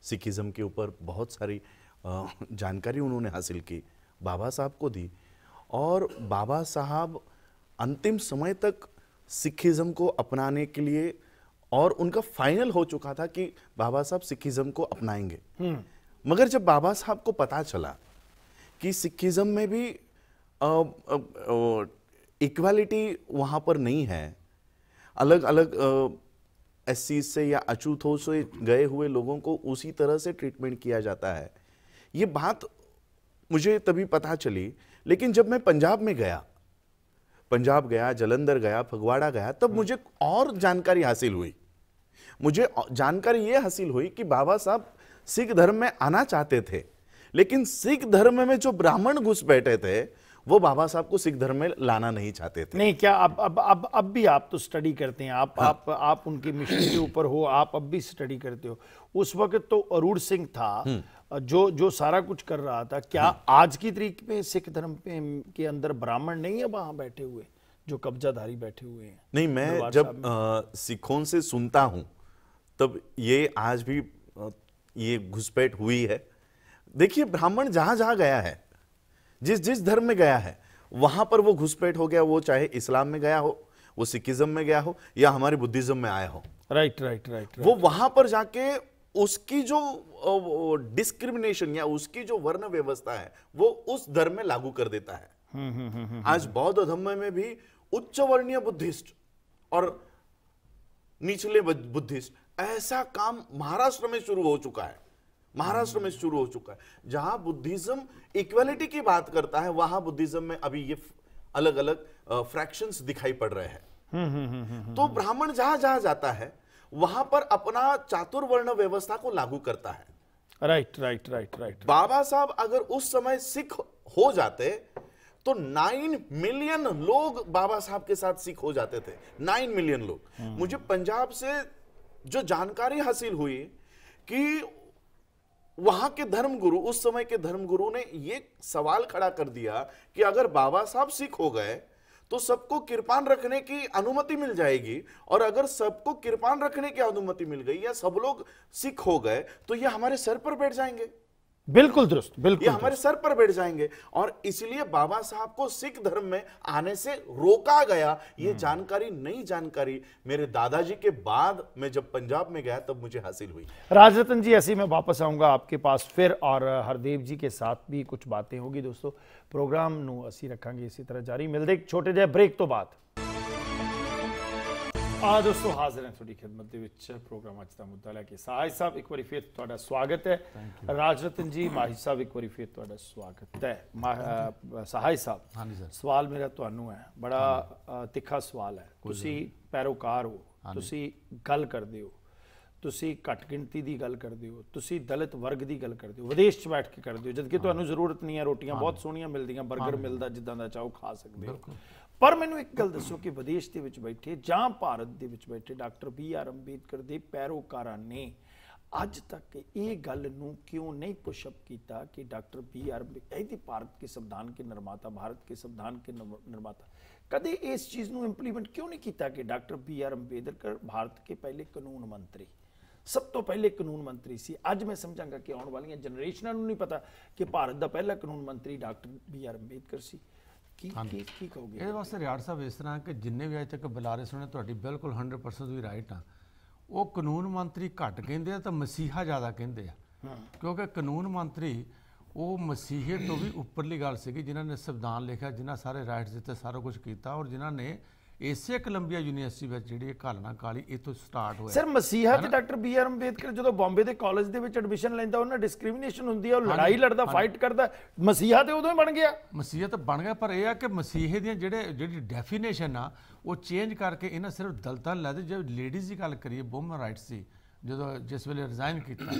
Speaker 2: सिक्किज़म के ऊपर बहुत सारी जानकारी उन्होंने हासिल की बाबा साहब को दी और बाबा साहब अंतिम समय तक सिखिज़म को अपनाने के लिए और उनका फाइनल हो चुका था कि बाबा साहब सिखिज्म को अपनाएंगे हम्म। मगर जब बाबा साहब को पता चला कि सिखिज्म में भी इक्वालिटी वहाँ पर नहीं है अलग अलग एस से या हो से गए हुए लोगों को उसी तरह से ट्रीटमेंट किया जाता है ये बात मुझे तभी पता चली लेकिन जब मैं पंजाब में गया पंजाब गया जलंधर गया फगवाड़ा गया तब हम्म। मुझे और जानकारी हासिल हुई मुझे जानकारी ये हासिल हुई कि बाबा साहब सिख धर्म में आना चाहते थे लेकिन सिख धर्म में जो ब्राह्मण घुस बैठे थे वो बाबा साहब को सिख धर्म में लाना नहीं चाहते थे नहीं क्या अब अब अब अब भी आप तो स्टडी करते हैं आप
Speaker 1: हाँ। आप आप उनकी मिशन के ऊपर हो आप अब भी स्टडी करते हो उस वक्त तो अरुण सिंह था हम्म। जो जो सारा कुछ कर रहा था क्या हाँ। आज की तरीक में सिख धर्म पे के अंदर ब्राह्मण नहीं है वहां बैठे हुए जो कब्जाधारी बैठे हुए हैं नहीं मैं जब
Speaker 2: सिखों से सुनता हूं तब ये आज भी ये घुसपैठ हुई है देखिए ब्राह्मण जहां जहां गया है जिस जिस धर्म में गया है वहां पर वो घुसपैठ हो गया वो चाहे इस्लाम में गया हो वो सिखिज्म में गया हो या हमारे बुद्धिज्म में आया हो
Speaker 1: राइट राइट, राइट
Speaker 2: वो वहां पर जाके उसकी जो डिस्क्रिमिनेशन या उसकी जो वर्ण व्यवस्था है वो उस धर्म में लागू कर देता है हम्म, हम्म, हम्म, आज बौद्ध धर्म में भी उच्च वर्णीय बुद्धिस्ट और निचले बुद्धिस्ट ऐसा काम महाराष्ट्र में शुरू हो चुका है महाराष्ट्र में शुरू हो चुका है जहां बुद्धिज्म इक्वालिटी की बात करता है वहां बुद्धिज्म में अभी ये अलग अलग फ्रैक्शंस दिखाई पड़ रहे हैं तो ब्राह्मण जहां जहां जाता है वहां पर अपना चातुर्वर्ण व्यवस्था को लागू करता है right right right right Baba Saheb अगर उस समय सिख हो जाते तो नाइन मिलियन लोग बाबा साहब के साथ सिख हो जाते थे नाइन मिलियन लोग हम्म। मुझे पंजाब से जो जानकारी हासिल हुई कि वहां के धर्मगुरु उस समय के धर्मगुरु ने यह सवाल खड़ा कर दिया कि अगर बाबा साहब सिख हो गए तो सबको कृपान रखने की अनुमति मिल जाएगी और अगर सबको कृपान रखने की अनुमति मिल गई या सब लोग सिख हो गए तो ये हमारे सर पर बैठ जाएंगे बिल्कुल दुरुस्त बिल्कुल ये हमारे सर पर बैठ जाएंगे और इसलिए बाबा साहब को सिख धर्म में आने से रोका गया ये हम्म। जानकारी नई जानकारी मेरे दादाजी के बाद मैं जब पंजाब में गया तब मुझे हासिल हुई
Speaker 1: राजरतन जी ऐसे मैं वापस आऊंगा आपके पास फिर और हरदेव जी के साथ भी कुछ बातें होगी दोस्तों प्रोग्राम ਨੂੰ असी रखेंगे इसी तरह जारी मिल दे छोटे जय ब्रेक तो बात ਆ ਦੋਸਤੋ ਹਾਜ਼ਰ ਹਾਂ ਤੁਹਾਡੀ ਖidmat ਦੇ ਵਿੱਚ ਪ੍ਰੋਗਰਾਮ ਅੱਜ ਦਾ ਮੁੱਦਾ ਲੈ ਕੇ ਸਾਹਿਬ ਸਾਹਿਬ ਇੱਕ ਵਾਰੀ ਫੇਰ ਤੁਹਾਡਾ ਸਵਾਗਤ ਹੈ ਰਾਜਰਤਨ ਜੀ ਮਾਹੀ ਸਾਹਿਬ ਇੱਕ ਵਾਰੀ ਫੇਰ ਤੁਹਾਡਾ ਸਵਾਗਤ ਹੈ ਸਾਹਿਬ ਸਾਹਿਬ ਹਾਂਜੀ ਸਰ ਸਵਾਲ ਮੇਰਾ ਤੁਹਾਨੂੰ ਹੈ ਬੜਾ ਤਿੱਖਾ ਸਵਾਲ ਹੈ ਤੁਸੀਂ ਪੈਰੋਕਾਰ ਹੋ ਤੁਸੀਂ ਗੱਲ ਕਰਦੇ ਹੋ ਤੁਸੀਂ ਘੱਟ ਗਿਣਤੀ ਦੀ ਗੱਲ ਕਰਦੇ ਹੋ ਤੁਸੀਂ ਦਲਿਤ ਵਰਗ ਦੀ ਗੱਲ ਕਰਦੇ ਹੋ ਵਿਦੇਸ਼ 'ਚ ਬੈਠ ਕੇ ਕਰਦੇ ਹੋ ਜਦ ਕਿ ਤੁਹਾਨੂੰ ਜ਼ਰੂਰਤ ਨਹੀਂ ਹੈ ਰੋਟੀਆਂ ਬਹੁਤ ਸੋਹਣੀਆਂ ਮਿਲਦੀਆਂ 버ਗਰ ਮਿਲਦਾ ਜਿੱਦਾਂ ਦਾ ਚਾਹੋ ਖਾ ਸਕਦੇ ਹੋ ਪਰ ਮੈਨੂੰ ਇੱਕ ਗੱਲ ਦੱਸੋ ਕਿ ਵਿਦੇਸ਼ ਦੇ ਵਿੱਚ ਬੈਠੇ ਜਾਂ ਭਾਰਤ ਦੇ ਵਿੱਚ ਬੈਠੇ ਡਾਕਟਰ ਬੀ ਆਰ ਅੰਬੇਦਕਰ ਦੇ ਪੈਰੋਕਾਰਾਂ ਨੇ ਅੱਜ ਤੱਕ ਇਹ ਗੱਲ ਨੂੰ ਕਿਉਂ ਨਹੀਂ ਪੁਸ਼ਪ ਕੀਤਾ ਕਿ ਡਾਕਟਰ ਬੀ ਆਰ ਇਹਦੀ ਭਾਰਤ ਕੇ ਸੰਵਿਧਾਨ ਕੇ ਨਿਰਮਾਤਾ ਭਾਰਤ ਕੇ ਸੰਵਿਧਾਨ ਕੇ ਨਿਰਮਾਤਾ ਕਦੇ ਇਸ ਚੀਜ਼ ਨੂੰ ਇੰਪਲੀਮੈਂਟ ਕਿਉਂ ਨਹੀਂ ਕੀਤਾ ਕਿ doctor B R Ambedkar Bharat ਕੇ ਪਹਿਲੇ ਕਾਨੂੰਨ ਮੰਤਰੀ ਸਭ ਤੋਂ ਪਹਿਲੇ ਕਾਨੂੰਨ ਮੰਤਰੀ ਸੀ ਅੱਜ ਮੈਂ ਸਮਝਾਂਗਾ ਕਿ ਆਉਣ ਵਾਲੀਆਂ ਜਨਰੇਸ਼ਨਾਂ ਨੂੰ ਨਹੀਂ ਪਤਾ ਕਿ ਭਾਰਤ ਦਾ ਪਹਿਲਾ ਕਾਨੂੰਨ ਮੰਤਰੀ ਡਾਕਟਰ ਬੀ ਆਰ ਅੰਬੇਦਕਰ ਸੀ
Speaker 3: ਕੀ ਕੀ ਕੀ ਕਹੋਗੇ ਇਹ ਵਾਸਤੇ ਰਿਆੜ ਸਾਹਿਬ ਇਸ ਤਰ੍ਹਾਂ ਕਿ ਜਿੰਨੇ ਵੀ ਅਜੇ ਤੱਕ ਬੁਲਾਰੇ ਸੁਣੇ ਤੁਹਾਡੀ ਬਿਲਕੁਲ 100% ਵੀ ਰਾਈਟ ਆ ਉਹ ਕਾਨੂੰਨ ਮੰਤਰੀ ਘੱਟ ਕਹਿੰਦੇ ਆ ਤਾਂ ਮਸੀਹਾ ਜ਼ਿਆਦਾ ਕਹਿੰਦੇ ਆ ਕਿਉਂਕਿ ਕਾਨੂੰਨ ਮੰਤਰੀ ਉਹ ਮਸੀਹੇ ਤੋਂ ਵੀ ਉੱਪਰਲੀ ਗੱਲ ਸੀਗੀ ਜਿਨ੍ਹਾਂ ਨੇ ਸੰਵਿਧਾਨ ਲਿਖਿਆ ਜਿਨ੍ਹਾਂ ਸਾਰੇ ਰਾਈਟਸ ਦਿੱਤੇ ਸਾਰਾ ਕੁਝ ਕੀਤਾ ਔਰ ਜਿਨ੍ਹਾਂ ਨੇ ਇਸੇ ਕੋਲੰਬੀਆ ਯੂਨੀਵਰਸਿਟੀ ਵਿੱਚ ਜਿਹੜੀ ਇਹ ਘਾਲਣਾ ਕਾਲੀ ਇਥੋਂ ਸਟਾਰਟ ਹੋਇਆ ਸਰ ਮਸੀਹਾ ਤੇ
Speaker 1: ਡਾਕਟਰ ਬੀ ਆਰ ਅੰਬੇਦਕਰ ਜਦੋਂ ਬੰਬੇ ਦੇ ਕਾਲਜ ਦੇ ਵਿੱਚ ਐਡਮਿਸ਼ਨ ਲੈਂਦਾ ਉਹਨਾਂ
Speaker 3: ਡਿਸਕ੍ਰਿਮੀਨੇਸ਼ਨ ਹੁੰਦੀ ਹੈ ਉਹ ਲੜਾਈ ਲੜਦਾ ਫਾਈਟ ਕਰਦਾ ਮਸੀਹਾ ਤੇ ਉਦੋਂ ਹੀ ਬਣ ਗਿਆ ਮਸੀਹਾ ਤਾਂ ਬਣ ਗਿਆ ਪਰ ਇਹ ਆ ਕਿ ਮਸੀਹੇ ਦੀਆਂ ਜਿਹੜੇ ਜਿਹੜੀ ਡੈਫੀਨੇਸ਼ਨ ਆ ਉਹ ਚੇਂਜ ਕਰਕੇ ਇਹਨਾਂ ਸਿਰਫ ਦਲਤਾਂ ਲਾਦੇ ਜੇ ਲੇਡੀਜ਼ ਦੀ ਗੱਲ ਕਰੀਏ ਵੂਮਨ ਰਾਈਟਸ ਦੀ ਜਦੋਂ ਜਿਸ ਵੇਲੇ ਰਿਜ਼ਾਈਨ ਕੀਤਾ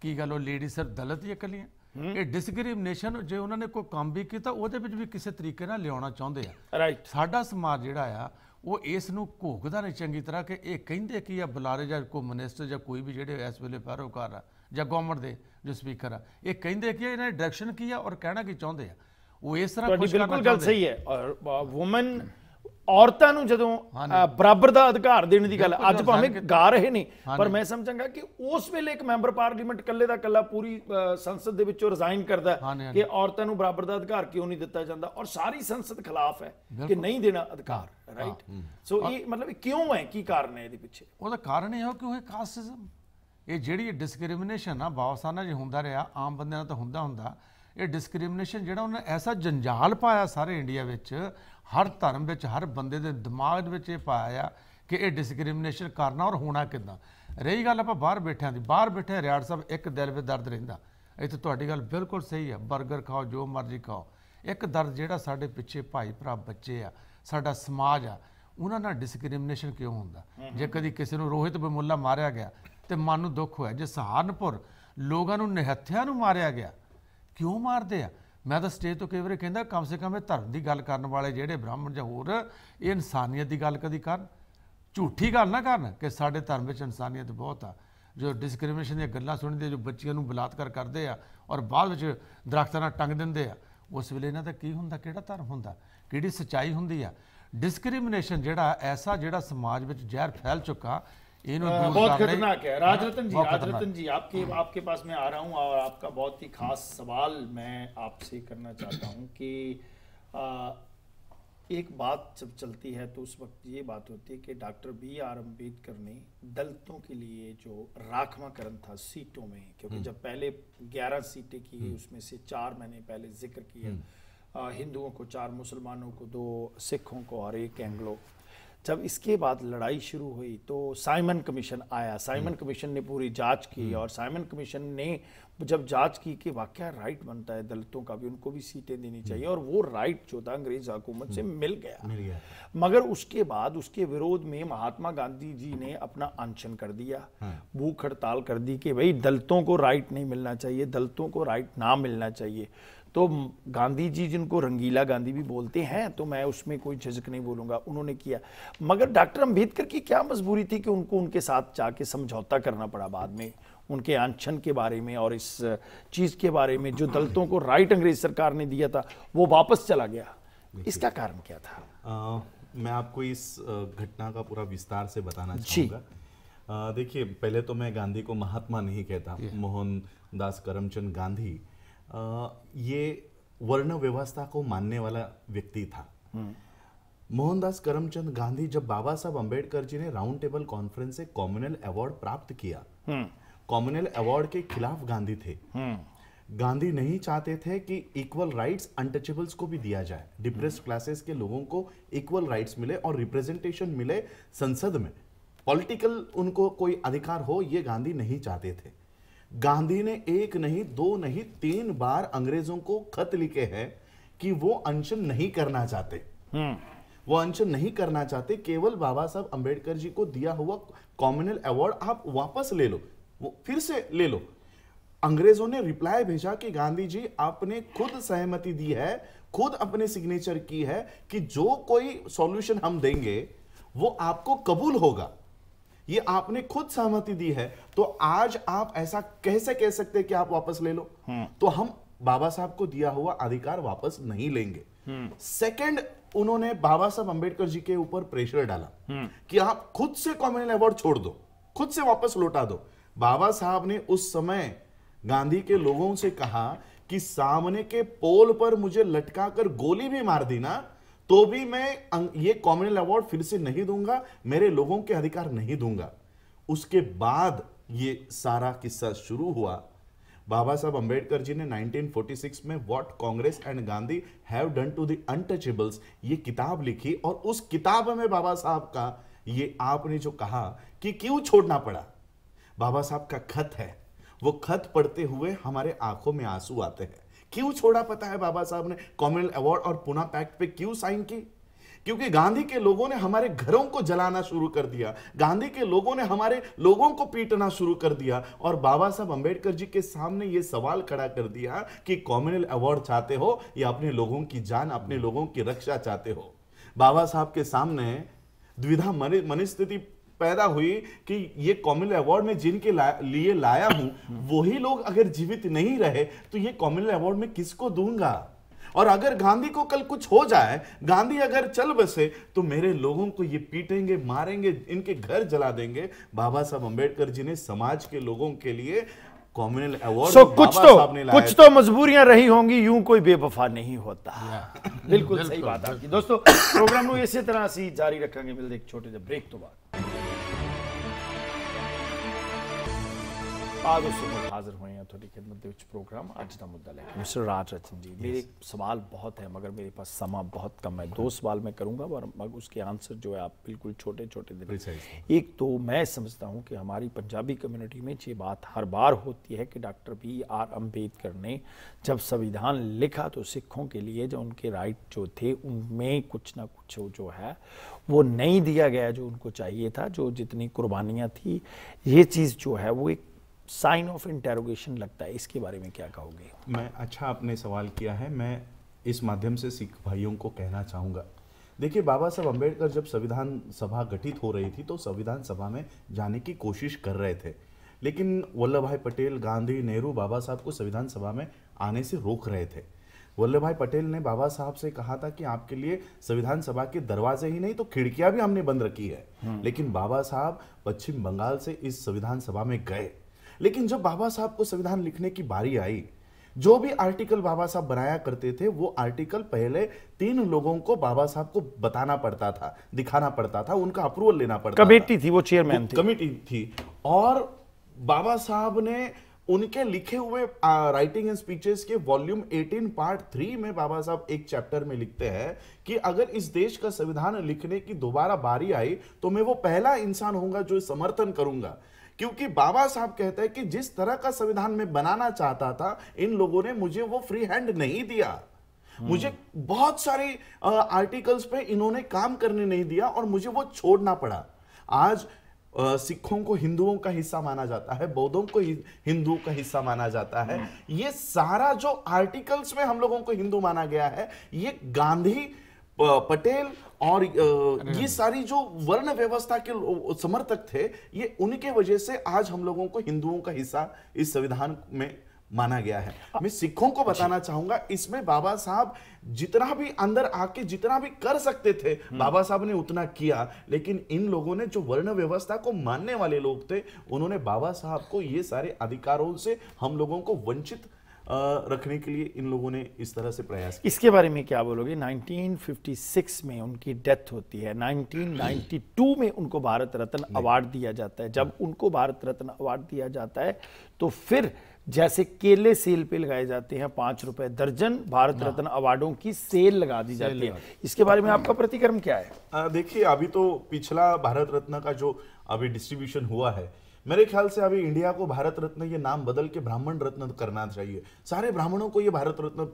Speaker 3: ਕੀ ਗੱਲ ਉਹ ਲੇਡੀ ਸਿਰਫ ਦਲਤ ਹੀ ਇਕੱਲੀਆਂ ਇਹ ਡਿਸਕ੍ਰਿਮੀਨੇਸ਼ਨ ਜੇ ਉਹਨਾਂ ਨੇ ਕੋਈ ਕੰਮ ਵੀ ਕੀਤਾ ਉਹਦੇ ਵਿੱਚ ਵੀ ਕਿਸੇ ਤਰੀਕੇ ਨਾਲ ਲਿਆਉਣਾ ਚਾਹੁੰਦੇ ਆ ਰਾਈਟ ਸਾਡਾ ਸਮਾਜ ਜਿਹੜਾ ਆ ਉਹ ਇਸ ਨੂੰ ਘੋਗਦਾ ਨਹੀਂ ਚੰਗੀ ਤਰ੍ਹਾਂ ਕਿ ਇਹ ਕਹਿੰਦੇ ਕਿ ਆ ਬੁਲਾਰੇ ਜਾਂ ਕੋਈ ਮਿਨਿਸਟਰ ਜਾਂ ਕੋਈ ਵੀ ਜਿਹੜੇ ਇਸ ਵੇਲੇ ਪੈਰੋਕਾਰ ਆ ਜਾਂ ਗਵਰਨਮੈਂਟ ਦੇ ਜੋ ਸਪੀਕਰ ਆ ਇਹ ਕਹਿੰਦੇ ਕਿ ਇਹਨਾਂ ਨੇ ਡਾਇਰੈਕਸ਼ਨ ਕੀ ਆ ਔਰ ਕਹਿਣਾ ਕੀ ਚਾਹੁੰਦੇ ਆ ਉਹ ਇਸ ਤਰ੍ਹਾਂ ਕੁਝ ਕਰਨਾ ਚਾਹੁੰਦੇ ਬਿਲਕੁਲ ਗੱਲ ਸਹੀ ਹੈ
Speaker 1: ਔਰ ਔਮਨ ਔਰਤਾਂ ਨੂੰ ਜਦੋਂ ਬਰਾਬਰ ਦਾ ਅਧਿਕਾਰ ਦੇਣ ਦੀ ਗੱਲ ਅੱਜ ਭਾਵੇਂ ਗਾ ਰਹੇ ਨੇ ਪਰ ਮੈਂ ਸਮਝਾਂਗਾ ਕਿ ਉਸ ਵੇਲੇ ਇੱਕ ਮੈਂਬਰ ਪਾਰਲੀਮੈਂਟ ਇਕੱਲੇ ਦਾ ਇਕੱਲਾ ਪੂਰੀ ਸੰਸਦ ਦੇ ਵਿੱਚੋਂ ਰਿਜ਼ਾਈਨ ਕਰਦਾ ਕਿ ਔਰਤਾਂ ਨੂੰ ਬਰਾਬਰ ਦਾ ਅਧਿਕਾਰ ਕਿਉਂ ਨਹੀਂ ਦਿੱਤਾ ਜਾਂਦਾ ਔਰ ਸਾਰੀ ਸੰਸਦ ਖਿਲਾਫ ਹੈ ਕਿ ਨਹੀਂ ਦੇਣਾ ਅਧਿਕਾਰ ਰਾਈਟ ਸੋ ਇਹ ਮਤਲਬ ਕਿਉਂ ਹੈ ਕੀ ਕਾਰਨ ਹੈ ਇਹਦੇ
Speaker 3: ਪਿੱਛੇ ਉਹਦਾ ਕਾਰਨ ਇਹ ਹੈ ਕਿ ਉਹ ਕਾਸਟਿਜ਼ਮ ਇਹ ਜਿਹੜੀ ਡਿਸਕ੍ਰਿਮੀਨੇਸ਼ਨ ਆ ਬਾਵਸਾਨਾ ਜੇ ਹੁੰਦਾ ਰਿਹਾ ਆਮ ਬੰਦਿਆਂ ਨਾਲ ਤਾਂ ਹੁੰਦਾ ਹੁੰਦਾ ਇਹ ਡਿਸਕ੍ਰਿਮੀਨੇਸ਼ਨ ਜਿਹੜਾ ਉਹਨੇ ਐਸਾ ਜੰਜਾਲ ਪਾਇਆ ਸਾਰੇ ਇੰਡੀਆ ਵਿੱਚ ਹਰ ਧਰਮ ਵਿੱਚ ਹਰ ਬੰਦੇ ਦੇ ਦਿਮਾਗ ਵਿੱਚ ਇਹ ਪਾਇਆ ਆ ਕਿ ਇਹ ਡਿਸਕ੍ਰਿਮੀਨੇਸ਼ਨ ਕਰਨਾ ਔਰ ਹੋਣਾ ਕਿਦਾਂ ਰਹੀ ਗੱਲ ਆਪਾਂ ਬਾਹਰ ਬੈਠਿਆਂ ਦੀ ਬਾਹਰ ਬੈਠੇ ਰਿਆੜ ਸਾਹਿਬ ਇੱਕ ਦਿਲ ਵਿੱਚ ਦਰਦ ਰਹਿੰਦਾ ਇੱਥੇ ਤੁਹਾਡੀ ਗੱਲ ਬਿਲਕੁਲ ਸਹੀ ਹੈ 버ਗਰ ਖਾਓ ਜੋ ਮਰਜ਼ੀ ਖਾਓ ਇੱਕ ਦਰਦ ਜਿਹੜਾ ਸਾਡੇ ਪਿੱਛੇ ਭਾਈ ਭਰਾ ਬੱਚੇ ਆ ਸਾਡਾ ਸਮਾਜ ਆ ਉਹਨਾਂ ਨਾਲ ਡਿਸਕ੍ਰਿਮੀਨੇਸ਼ਨ ਕਿਉਂ ਹੁੰਦਾ ਜੇ ਕਦੀ ਕਿਸੇ ਨੂੰ ਰੋਹਿਤ ਬਮੁੱਲਾ ਮਾਰਿਆ ਗਿਆ ਤੇ ਮਨ ਨੂੰ ਦੁੱਖ ਹੋਇਆ ਜੇ ਸਹਾਰਨਪੁਰ ਲੋਕਾਂ ਨੂੰ ਨਿਹੱਥਿਆਂ ਨੂੰ ਮਾਰਿਆ ਗਿਆ ਕਿਉਂ ਮਾਰਦੇ ਆ ਮੈਂ ਤਾਂ ਸਟੇਜ ਤੋਂ ਕਈ ਵਾਰੀ ਕਹਿੰਦਾ ਕਮ ਸੇ ਕਮ ਇਹ ਧਰਮ ਦੀ ਗੱਲ ਕਰਨ ਵਾਲੇ ਜਿਹੜੇ ਬ੍ਰਾਹਮਣ ਜਾਂ ਹੋਰ ਇਹ ਇਨਸਾਨੀਅਤ ਦੀ ਗੱਲ ਕਦੀ ਕਰਨ ਝੂਠੀ ਗੱਲ ਨਾ ਕਰਨ ਕਿ ਸਾਡੇ ਧਰਮ ਵਿੱਚ ਇਨਸਾਨੀਅਤ ਬਹੁਤ ਆ ਜੋ ਡਿਸਕ੍ਰਿਮੀਨੇਸ਼ਨ ਦੀਆਂ ਗੱਲਾਂ ਸੁਣਦੇ ਜੋ ਬੱਚਿਆਂ ਨੂੰ ਬਲਾਤਕਾਰ ਕਰਦੇ ਆ ਔਰ ਬਾਅਦ ਵਿੱਚ ਦਰਖਤਾਂ ਨਾਲ ਟੰਗ ਦਿੰਦੇ ਆ ਉਸ ਵੇਲੇ ਇਹਨਾਂ ਦਾ ਕੀ ਹੁੰਦਾ ਕਿਹੜਾ ਧਰਮ ਹੁੰਦਾ ਕਿਹੜੀ ਸਚਾਈ ਹੁੰਦੀ ਆ ਡਿਸਕ੍ਰਿਮੀਨੇਸ਼ਨ ਜਿਹੜਾ ਐਸਾ ਜਿਹੜਾ ਸਮਾਜ ਵਿੱਚ ਜ਼ਹਿਰ ਫੈਲ ਚੁੱਕਾ हाँ, बहुत खतरनाक है राजरतन जी राजरतन जी आपके
Speaker 1: आपके पास मैं आ रहा हूँ और आपका बहुत ही खास सवाल मैं आपसे करना चाहता हूँ कि एक बात जब चलती है तो उस वक्त ये बात होती है कि डॉक्टर बी आर अम्बेडकर ने दलितों के लिए जो राखवाकरण था सीटों में क्योंकि हम्म। जब पहले 11 सीटें की हम्म। उसमें से चार मैंने पहले जिक्र किया हम्म। हिंदुओं को चार मुसलमानों को दो सिखों को और एक एंग्लो जब इसके बाद लड़ाई शुरू हुई तो साइमन कमीशन आया साइमन हम्म। कमीशन ने पूरी जांच की हम्म। और साइमन कमीशन ने जब जांच की कि वाक्य राइट बनता है दलितों का भी उनको भी सीटें देनी चाहिए हम्म। और वो राइट जो था अंग्रेज हुकूमत से मिल गया मिल गया मगर उसके बाद उसके विरोध में महात्मा गांधी जी ने अपना अनशन कर दिया हाँ। भूख हड़ताल कर दी कि भाई दलितों को राइट नहीं मिलना चाहिए दलितों को राइट ना मिलना चाहिए तो गांधी जी जिनको रंगीला गांधी भी बोलते हैं तो मैं उसमें कोई झिझक नहीं बोलूंगा उन्होंने किया मगर डॉक्टर अम्बेडकर की क्या मजबूरी थी कि उनको उनके साथ जाके समझौता करना पड़ा बाद में उनके आंछन के बारे में और इस चीज़ के बारे में जो दलितों को राइट अंग्रेज सरकार ने दिया था वो वापस चला गया इसका कारण क्या था
Speaker 2: आ, मैं आपको इस घटना का पूरा विस्तार से बताना चाहूँगा देखिए पहले तो मैं गांधी को महात्मा नहीं कहता मोहन दास करमचंद गांधी ये वर्ण व्यवस्था को मानने वाला व्यक्ति था हम्म। मोहनदास करमचंद गांधी जब बाबा साहब अम्बेडकर जी ने राउंड टेबल कॉन्फ्रेंस से कॉम्युनल अवार्ड प्राप्त किया हम्म। कॉम्युनल अवार्ड के खिलाफ गांधी थे हम्म। गांधी नहीं चाहते थे कि इक्वल राइट्स अनटचेबल्स को भी दिया जाए डिप्रेस क्लासेस के लोगों को इक्वल राइट्स मिले और रिप्रेजेंटेशन मिले संसद में पॉलिटिकल उनको कोई अधिकार हो ये गांधी नहीं चाहते थे गांधी ने एक नहीं दो नहीं तीन बार अंग्रेजों को खत लिखे हैं कि वो अनशन नहीं करना चाहते हम्म। वो अनशन नहीं करना चाहते केवल बाबा साहब अंबेडकर जी को दिया हुआ कॉमनल अवार्ड आप वापस ले लो वो फिर से ले लो अंग्रेजों ने रिप्लाई भेजा कि गांधी जी आपने खुद सहमति दी है खुद अपने सिग्नेचर की है कि जो कोई सॉल्यूशन हम देंगे वो आपको कबूल होगा ये आपने खुद सहमति दी है तो आज आप ऐसा कैसे कह सकते हैं कि आप वापस ले लो हम्म। तो हम बाबा साहब को दिया हुआ अधिकार वापस नहीं लेंगे सेकंड हम्म। उन्होंने बाबा साहब अंबेडकर जी के ऊपर प्रेशर डाला हम्म। कि आप खुद से कॉमनल अवार्ड छोड़ दो खुद से वापस लौटा दो बाबा साहब ने उस समय गांधी के लोगों से कहा कि सामने के पोल पर मुझे लटका कर गोली भी मार देना तो भी मैं अं-, ये कॉमनल अवार्ड फिर से नहीं दूंगा मेरे लोगों के अधिकार नहीं दूंगा उसके बाद ये सारा किस्सा शुरू हुआ बाबा साहब अंबेडकर जी ने 1946 में what Congress and Gandhi have done to the untouchables ये किताब लिखी और उस किताब में बाबा साहब का ये आपने जो कहा कि क्यों छोड़ना पड़ा बाबा साहब का खत है वो खत पढ़ते हुए हमारे आंखों में आंसू आते हैं क्यों छोड़ा पता है बाबा साहब ने कॉमनवेल्थ अवार्ड और पुना पैक्ट पे क्यों साइन की क्योंकि गांधी के लोगों ने हमारे घरों को जलाना शुरू कर दिया गांधी के लोगों ने हमारे लोगों को पीटना शुरू कर दिया और बाबा साहब अंबेडकर जी के सामने ये सवाल खड़ा कर दिया कि कॉमनवेल्थ अवार्ड चाहते हो या अपने लोगों की जान अपने लोगों की रक्षा चाहते हो बाबा साहब के सामने द्विधा मनुस्थिति पैदा हुई कि ये कॉमिल अवार्ड में जिनके ला, लिए लाया हूं वही लोग अगर जीवित नहीं रहे तो ये कॉमिल अवार्ड में किसको दूंगा और अगर गांधी को कल कुछ हो जाए गांधी अगर चल बसे तो मेरे लोगों को ये पीटेंगे मारेंगे इनके घर जला देंगे बाबा साहब अम्बेडकर जी ने समाज के लोगों के लिए कॉम्युनल अवार्ड so, कुछ तो कुछ तो
Speaker 3: मजबूरियां
Speaker 1: रही होंगी यूं कोई बेवफा नहीं होता बिल्कुल सही बात आपकी दोस्तों प्रोग्राम इसी तरह से जारी रखेंगे मिलते एक छोटे से ब्रेक तो बाद ਆਗੋ ਸੁਮਤ ਹਾਜ਼ਰ जी मेरे सवाल बहुत है मगर मेरे पास समा बहुत कम है दो सवाल मैं करूंगा और उसके आंसर जो है आप बिल्कुल छोटे छोटे एक तो मैं समझता हूं कि हमारी पंजाबी कम्युनिटी में ये बात हर बार होती है कि डॉक्टर बी आर अम्बेडकर ने जब संविधान लिखा तो सिखों के लिए जो उनके राइट जो थे उनमें कुछ ना कुछ जो है वो नहीं दिया गया जो उनको चाहिए था जो जितनी कुर्बानियाँ थी ये चीज़ जो है वो एक साइन ऑफ इंटेरोगेशन लगता है इसके बारे
Speaker 2: में क्या कहोगे मैं अच्छा आपने सवाल किया है मैं इस माध्यम से सिख भाइयों को कहना चाहूँगा देखिए बाबा साहब अम्बेडकर जब संविधान सभा गठित हो रही थी तो संविधान सभा में जाने की कोशिश कर रहे थे लेकिन वल्लभ भाई पटेल गांधी नेहरू बाबा साहब को संविधान सभा में आने से रोक रहे थे वल्लभ भाई पटेल ने बाबा साहब से कहा था कि आपके लिए संविधान सभा के दरवाजे ही नहीं तो खिड़कियां भी हमने बंद रखी है हम्म। लेकिन बाबा साहब पश्चिम बंगाल से इस संविधान सभा में गए लेकिन जब बाबा साहब को संविधान लिखने की बारी आई जो भी आर्टिकल बाबा साहब बनाया करते थे वो आर्टिकल पहले तीन लोगों को बाबा साहब को बताना पड़ता था दिखाना पड़ता था उनका अप्रूवल लेना पड़ता
Speaker 1: कमेटी थी वो चेयरमैन
Speaker 2: थी कमेटी थी और बाबा साहब ने उनके लिखे हुए राइटिंग एंड स्पीचेस के वॉल्यूम 18 पार्ट थ्री में बाबा साहब एक चैप्टर में लिखते हैं कि अगर इस देश का संविधान लिखने की दोबारा बारी आई तो मैं वो पहला इंसान होगा जो समर्थन करूंगा क्योंकि बाबा साहब कहते हैं कि जिस तरह का संविधान में बनाना चाहता था इन लोगों ने मुझे वो फ्री हैंड नहीं दिया हम्म। मुझे बहुत सारी आर्टिकल्स पे इन्होंने काम करने नहीं दिया और मुझे वो छोड़ना पड़ा आज सिखों को हिंदुओं का हिस्सा माना जाता है बौद्धों को हिंदुओं का हिस्सा माना जाता है हम्म। ये सारा जो आर्टिकल्स में हम लोगों को हिंदू माना गया है ये गांधी पटेल और ये हाँ। सारी जो वर्ण व्यवस्था के समर्थक थे ये उनके वजह से आज हम लोगों को हिंदुओं का हिस्सा इस संविधान में माना गया है मैं सिखों को बताना चाहूंगा इसमें बाबा साहब जितना भी अंदर आके जितना भी कर सकते थे हम्म। बाबा साहब ने उतना किया लेकिन इन लोगों ने जो वर्ण व्यवस्था को मानने वाले लोग थे उन्होंने बाबा साहब को ये सारे अधिकारों से हम लोगों को वंचित रखने के लिए इन लोगों ने इस तरह से प्रयास
Speaker 1: किया इसके बारे में क्या बोलोगे 1956 में उनकी डेथ होती है 1992 में उनको भारत रत्न अवार्ड दिया जाता है जब हाँ। उनको भारत रत्न अवार्ड दिया जाता है तो फिर जैसे केले सेल पे लगाए जाते हैं पांच रुपए दर्जन भारत हाँ। रत्न अवार्डों की सेल लगा दी जाती है
Speaker 2: इसके बारे में आपका प्रतिक्रम क्या है देखिए अभी तो पिछला भारत रत्न का जो अभी डिस्ट्रीब्यूशन हुआ है मेरे ख्याल से अभी इंडिया को भारत रत्न ये नाम बदल के ब्राह्मण रत्न करना चाहिए सारे ब्राह्मणों को ये भारत रत्न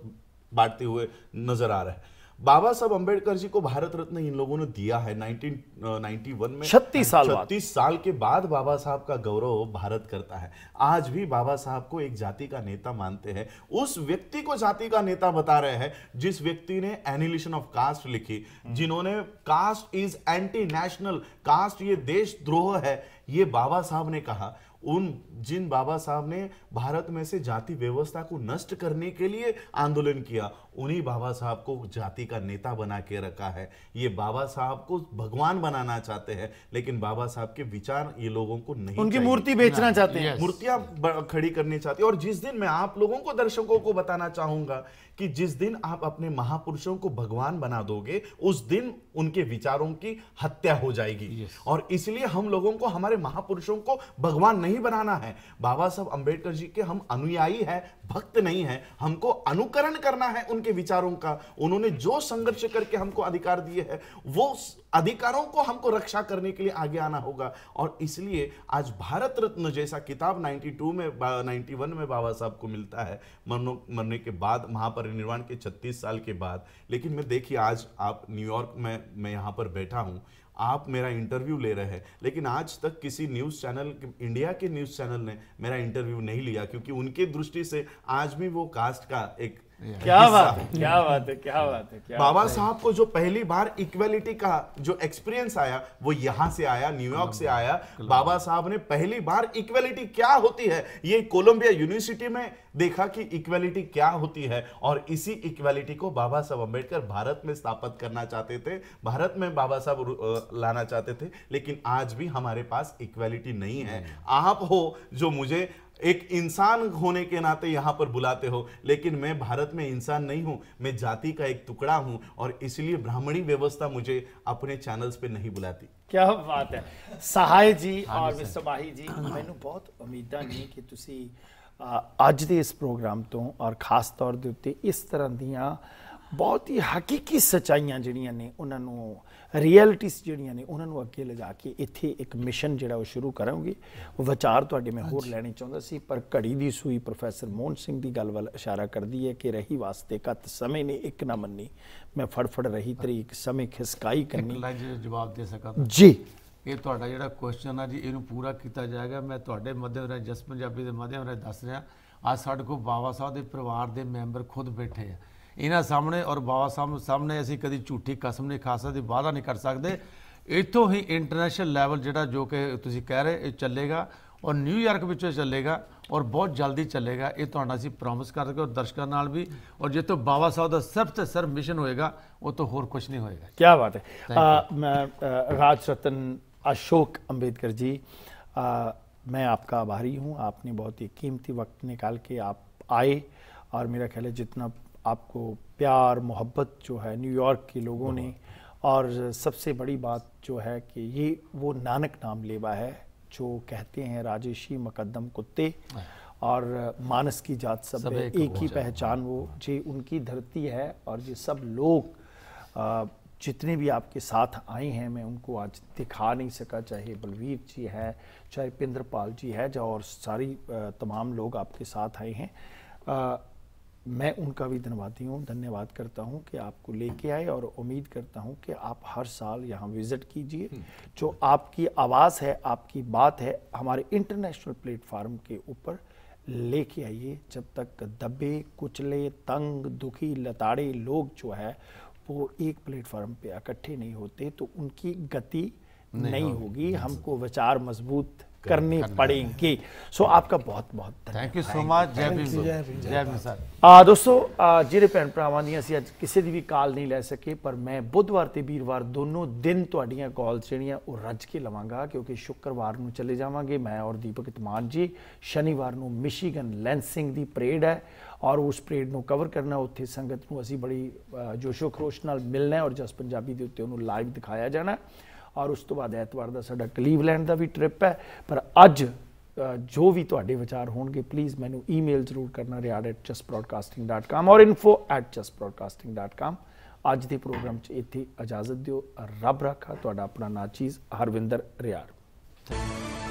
Speaker 2: बांटते हुए नजर आ रहा है बाबा साहब अंबेडकर जी को भारत रत्न इन लोगों ने दिया है 1991 में छत्तीस साल छत्तीस साल के बाद बाबा साहब का गौरव भारत करता है आज भी बाबा साहब को एक जाति का नेता मानते हैं उस व्यक्ति को जाति का नेता बता रहे हैं जिस व्यक्ति ने एनिलेशन ऑफ कास्ट लिखी जिन्होंने caste is anti national caste ये देशद्रोह है ये बाबा साहब ने कहा उन जिन बाबा साहब ने भारत में से जाति व्यवस्था को नष्ट करने के लिए आंदोलन किया उन्हीं बाबा साहब को जाति का नेता बना के रखा है ये बाबा साहब को भगवान बनाना चाहते हैं लेकिन बाबा साहब के विचार ये लोगों को नहीं उनकी मूर्ति बेचना चाहते हैं मूर्तियां खड़ी करनी चाहते हैं और जिस दिन मैं आप लोगों को दर्शकों को बताना चाहूंगा कि जिस दिन आप अपने महापुरुषों को भगवान बना दोगे उस दिन उनके विचारों की हत्या हो जाएगी और इसलिए हम लोगों को हमारे महापुरुषों को भगवान नहीं बनाना है बाबा साहब अंबेडकर जी के हम अनुयायी है भक्त नहीं है हमको अनुकरण करना है उनके उनके विचारों का उन्होंने जो संघर्ष करके हमको अधिकार दिए हैं वो अधिकारों को हमको रक्षा करने के लिए आगे आना होगा और इसलिए आज भारत रत्न जैसा किताब 92 में 91 में बाबा साहब को मिलता है मरनो मरने के बाद महापरिनिर्वाण के 36 साल के बाद लेकिन मैं देखिए आज आप न्यूयॉर्क में मैं यहाँ पर बैठा हूँ आप मेरा इंटरव्यू ले रहे हैं लेकिन आज तक किसी न्यूज़ चैनल इंडिया के न्यूज़ चैनल ने मेरा इंटरव्यू नहीं लिया क्योंकि उनके दृष्टि से आज भी वो कास्ट का एक क्या बात है क्या बात है क्या बात है क्या बाबा साहब को जो पहली बार इक्वेलिटी का जो एक्सपीरियंस आया वो यहाँ से आया न्यूयॉर्क से आया बाबा साहब ने पहली बार इक्वेलिटी क्या होती है ये कोलंबिया यूनिवर्सिटी में देखा कि इक्वेलिटी क्या होती है और इसी इक्वेलिटी को बाबा साहब अम्बेडकर भारत में स्थापित करना चाहते थे भारत में बाबा साहब लाना चाहते थे लेकिन आज भी हमारे पास इक्वेलिटी नहीं है आप हो जो मुझे एक इंसान होने के नाते यहाँ पर बुलाते हो लेकिन मैं भारत में इंसान नहीं हूँ मैं जाति का एक टुकड़ा हूँ और इसलिए ब्राह्मणी व्यवस्था मुझे अपने चैनल्स पे नहीं बुलाती क्या बात है सहाय जी हाँ और ਮਿਸਟਰ जी ਜੀ हाँ। बहुत
Speaker 1: ਬਹੁਤ ਉਮੀਦਾਂ कि ਕਿ ਤੁਸੀਂ ਅੱਜ ਦੇ ਇਸ ਪ੍ਰੋਗਰਾਮ ਤੋਂ ਔਰ ਖਾਸ ਤੌਰ ਦੇ इस तरह दिया बहुत ही हकीकी ਹਕੀਕੀ ਸਚਾਈਆਂ ਰਿਐਲਿਟੀਜ਼ ਜਿਹੜੀਆਂ ਨੇ ਉਹਨਾਂ ਨੂੰ ਅੱਗੇ ਲਿਜਾ ਕੇ ਇੱਥੇ ਇੱਕ ਮਿਸ਼ਨ ਜਿਹੜਾ ਉਹ ਸ਼ੁਰੂ ਕਰਾਂਗੇ ਵਿਚਾਰ ਤੁਹਾਡੇ ਮੈਂ ਹੋਰ ਲੈਣੇ ਚਾਹੁੰਦਾ ਸੀ ਪਰ ਘੜੀ ਦੀ ਸੂਈ ਪ੍ਰੋਫੈਸਰ ਮੋਹਨ ਸਿੰਘ ਦੀ ਗੱਲ ਵੱਲ ਇਸ਼ਾਰਾ ਕਰਦੀ ਹੈ ਕਿ ਰਹੀ ਵਾਸਤੇ ਕੱਤ ਸਮੇਂ ਨੇ ਇੱਕ ਨਾ ਮੰਨੀ ਮੈਂ ਫੜਫੜ ਰਹੀ ਤਰੀਕ ਸਮੇਂ ਖਿਸਕਾਈ ਕਰਨੀ
Speaker 3: ਜਵਾਬ ਦੇ ਸਕਾਂ ਜੀ ਇਹ ਤੁਹਾਡਾ ਜਿਹੜਾ ਕੁਐਸਚਨ ਆ ਜੀ ਇਹਨੂੰ ਪੂਰਾ ਕੀਤਾ ਜਾਏਗਾ ਮੈਂ ਤੁਹਾਡੇ ਮਾਧਿਅਮ ਰਾਹੀਂ ਜਸ ਪੰਜਾਬੀ ਦੇ ਮਾਧਿਅਮ ਰਾਜ ਦੱਸ ਰਿਹਾ ਅੱਜ ਸਾਡੇ ਕੋਲ ਬਾਵਾ ਸਾਹਿਬ ਦੇ ਪਰਿਵਾਰ ਦੇ ਮੈਂਬਰ ਖੁਦ ਬੈਠੇ ਆ इन्ह सामने और बाबा साहब सामने असी कभी झूठी कसम नहीं खा सकते वादा नहीं कर सकते इतों ही इंटरनेशनल लैवल जोड़ा जो कि तुम कह रहे चलेगा और न्यूयॉर्क चलेगा और बहुत जल्दी चलेगा ये तो असं प्रोमिस कर सकते और दर्शकों नाल भी और जो तो बाबा साहब का सिर्फ तो सिर्फ मिशन होएगा वो तो होर कुछ नहीं होएगा
Speaker 1: क्या बात है आ, मैं राज रतन अशोक अंबेडकर जी आ, मैं आपका आभारी हूँ आपने बहुत ही कीमती वक्त निकाल के आप आए और मेरा ख्याल है जितना आपको प्यार मोहब्बत जो है न्यूयॉर्क के लोगों ने और सबसे बड़ी बात जो है कि ये वो नानक नाम लेवा है जो कहते हैं राजेशी मकदम कुत्ते हाँ। और मानस की जात सब, सब एक, एक ही पहचान वो जी उनकी धरती है और ये सब लोग जितने भी आपके साथ आए हैं मैं उनको आज दिखा नहीं सका चाहे बलवीर जी है चाहे पिंद्रपाल जी है और सारी तमाम लोग आपके साथ आए हैं मैं उनका भी धन्यवादी हूँ धन्यवाद करता हूँ कि आपको लेके आए और उम्मीद करता हूँ कि आप हर साल यहाँ विज़िट कीजिए हम्म। जो आपकी आवाज़ है आपकी बात है हमारे इंटरनेशनल प्लेटफार्म के ऊपर लेके आइए जब तक दबे कुचले तंग दुखी लताड़े लोग जो है वो एक प्लेटफार्म पे इकट्ठे नहीं होते तो उनकी गति नहीं, नहीं होगी हमको विचार मजबूत करनी पड़ेगी सो आपका ਬਹੁਤ ਬਹੁਤ ਥੈਂਕ ਯੂ ਸੋ ਮਚ ਜੈ ਭੀਮ ਜੈ ਭੀਮ ਸਰ ਆ ਦੋਸਤੋ ਜਿਹੜੇ ਭੈਣ ਭਰਾਵਾਂ ਦੀਆਂ ਅਸੀਂ ਅੱਜ ਕਿਸੇ ਦੀ ਵੀ ਕਾਲ ਨਹੀਂ ਲੈ ਸਕੇ ਪਰ ਮੈਂ ਬੁੱਧਵਾਰ ਤੇ ਵੀਰਵਾਰ ਦੋਨੋਂ ਦਿਨ ਤੁਹਾਡੀਆਂ ਕਾਲਸ ਜਿਹੜੀਆਂ ਉਹ ਰੱਜ ਕੇ ਲਵਾਂਗਾ ਕਿਉਂਕਿ ਸ਼ੁੱਕਰਵਾਰ ਨੂੰ ਚਲੇ ਜਾਵਾਂਗੇ ਮੈਂ ਔਰ ਦੀਪਕ ਇਤਮਾਨ ਜੀ ਸ਼ਨੀਵਾਰ ਨੂੰ ਮਿਸ਼ੀਗਨ ਲੈਂਸਿੰਗ ਦੀ ਪਰੇਡ ਹੈ ਔਰ ਉਸ ਪਰੇਡ ਨੂੰ ਕਵਰ ਕਰਨਾ ਉੱਥੇ ਸੰਗਤ ਨੂੰ ਅਸੀਂ ਬੜੀ ਜੋਸ਼ੋ ਖਰੋਸ਼ ਨਾਲ ਮਿਲਣਾ ਔਰ ਜਸ ਪੰਜਾਬੀ ਦੇ ਉੱਤੇ ਉਹਨੂੰ ਲਾਈਵ ਦਿਖਾਇਆ ਜਾਣਾ ਔਰ ਉਸ ਤੋਂ ਬਾਅਦ ਐਤਵਾਰ ਦਾ ਸਾਡਾ ਕਲੀਵਲੈਂਡ ਦਾ ਵੀ ਟ੍ਰਿਪ ਹੈ ਪਰ ਅੱਜ ਜੋ ਵੀ ਤੁਹਾਡੇ ਵਿਚਾਰ ਹੋਣਗੇ ਪਲੀਜ਼ ਮੈਨੂੰ ਈਮੇਲ ਜ਼ਰੂਰ ਕਰਨਾ riyad@justbroadcasting.com ਔਰ info@justbroadcasting.com ਅੱਜ ਦੇ ਪ੍ਰੋਗਰਾਮ 'ਚ ਇੱਥੇ ਇਜਾਜ਼ਤ ਦਿਓ ਰੱਬ ਰੱਖਾ ਤੁਹਾਡਾ ਆਪਣਾ ਨਾਚੀਜ਼ ਹਰਵਿੰਦਰ ਰਿਆਰ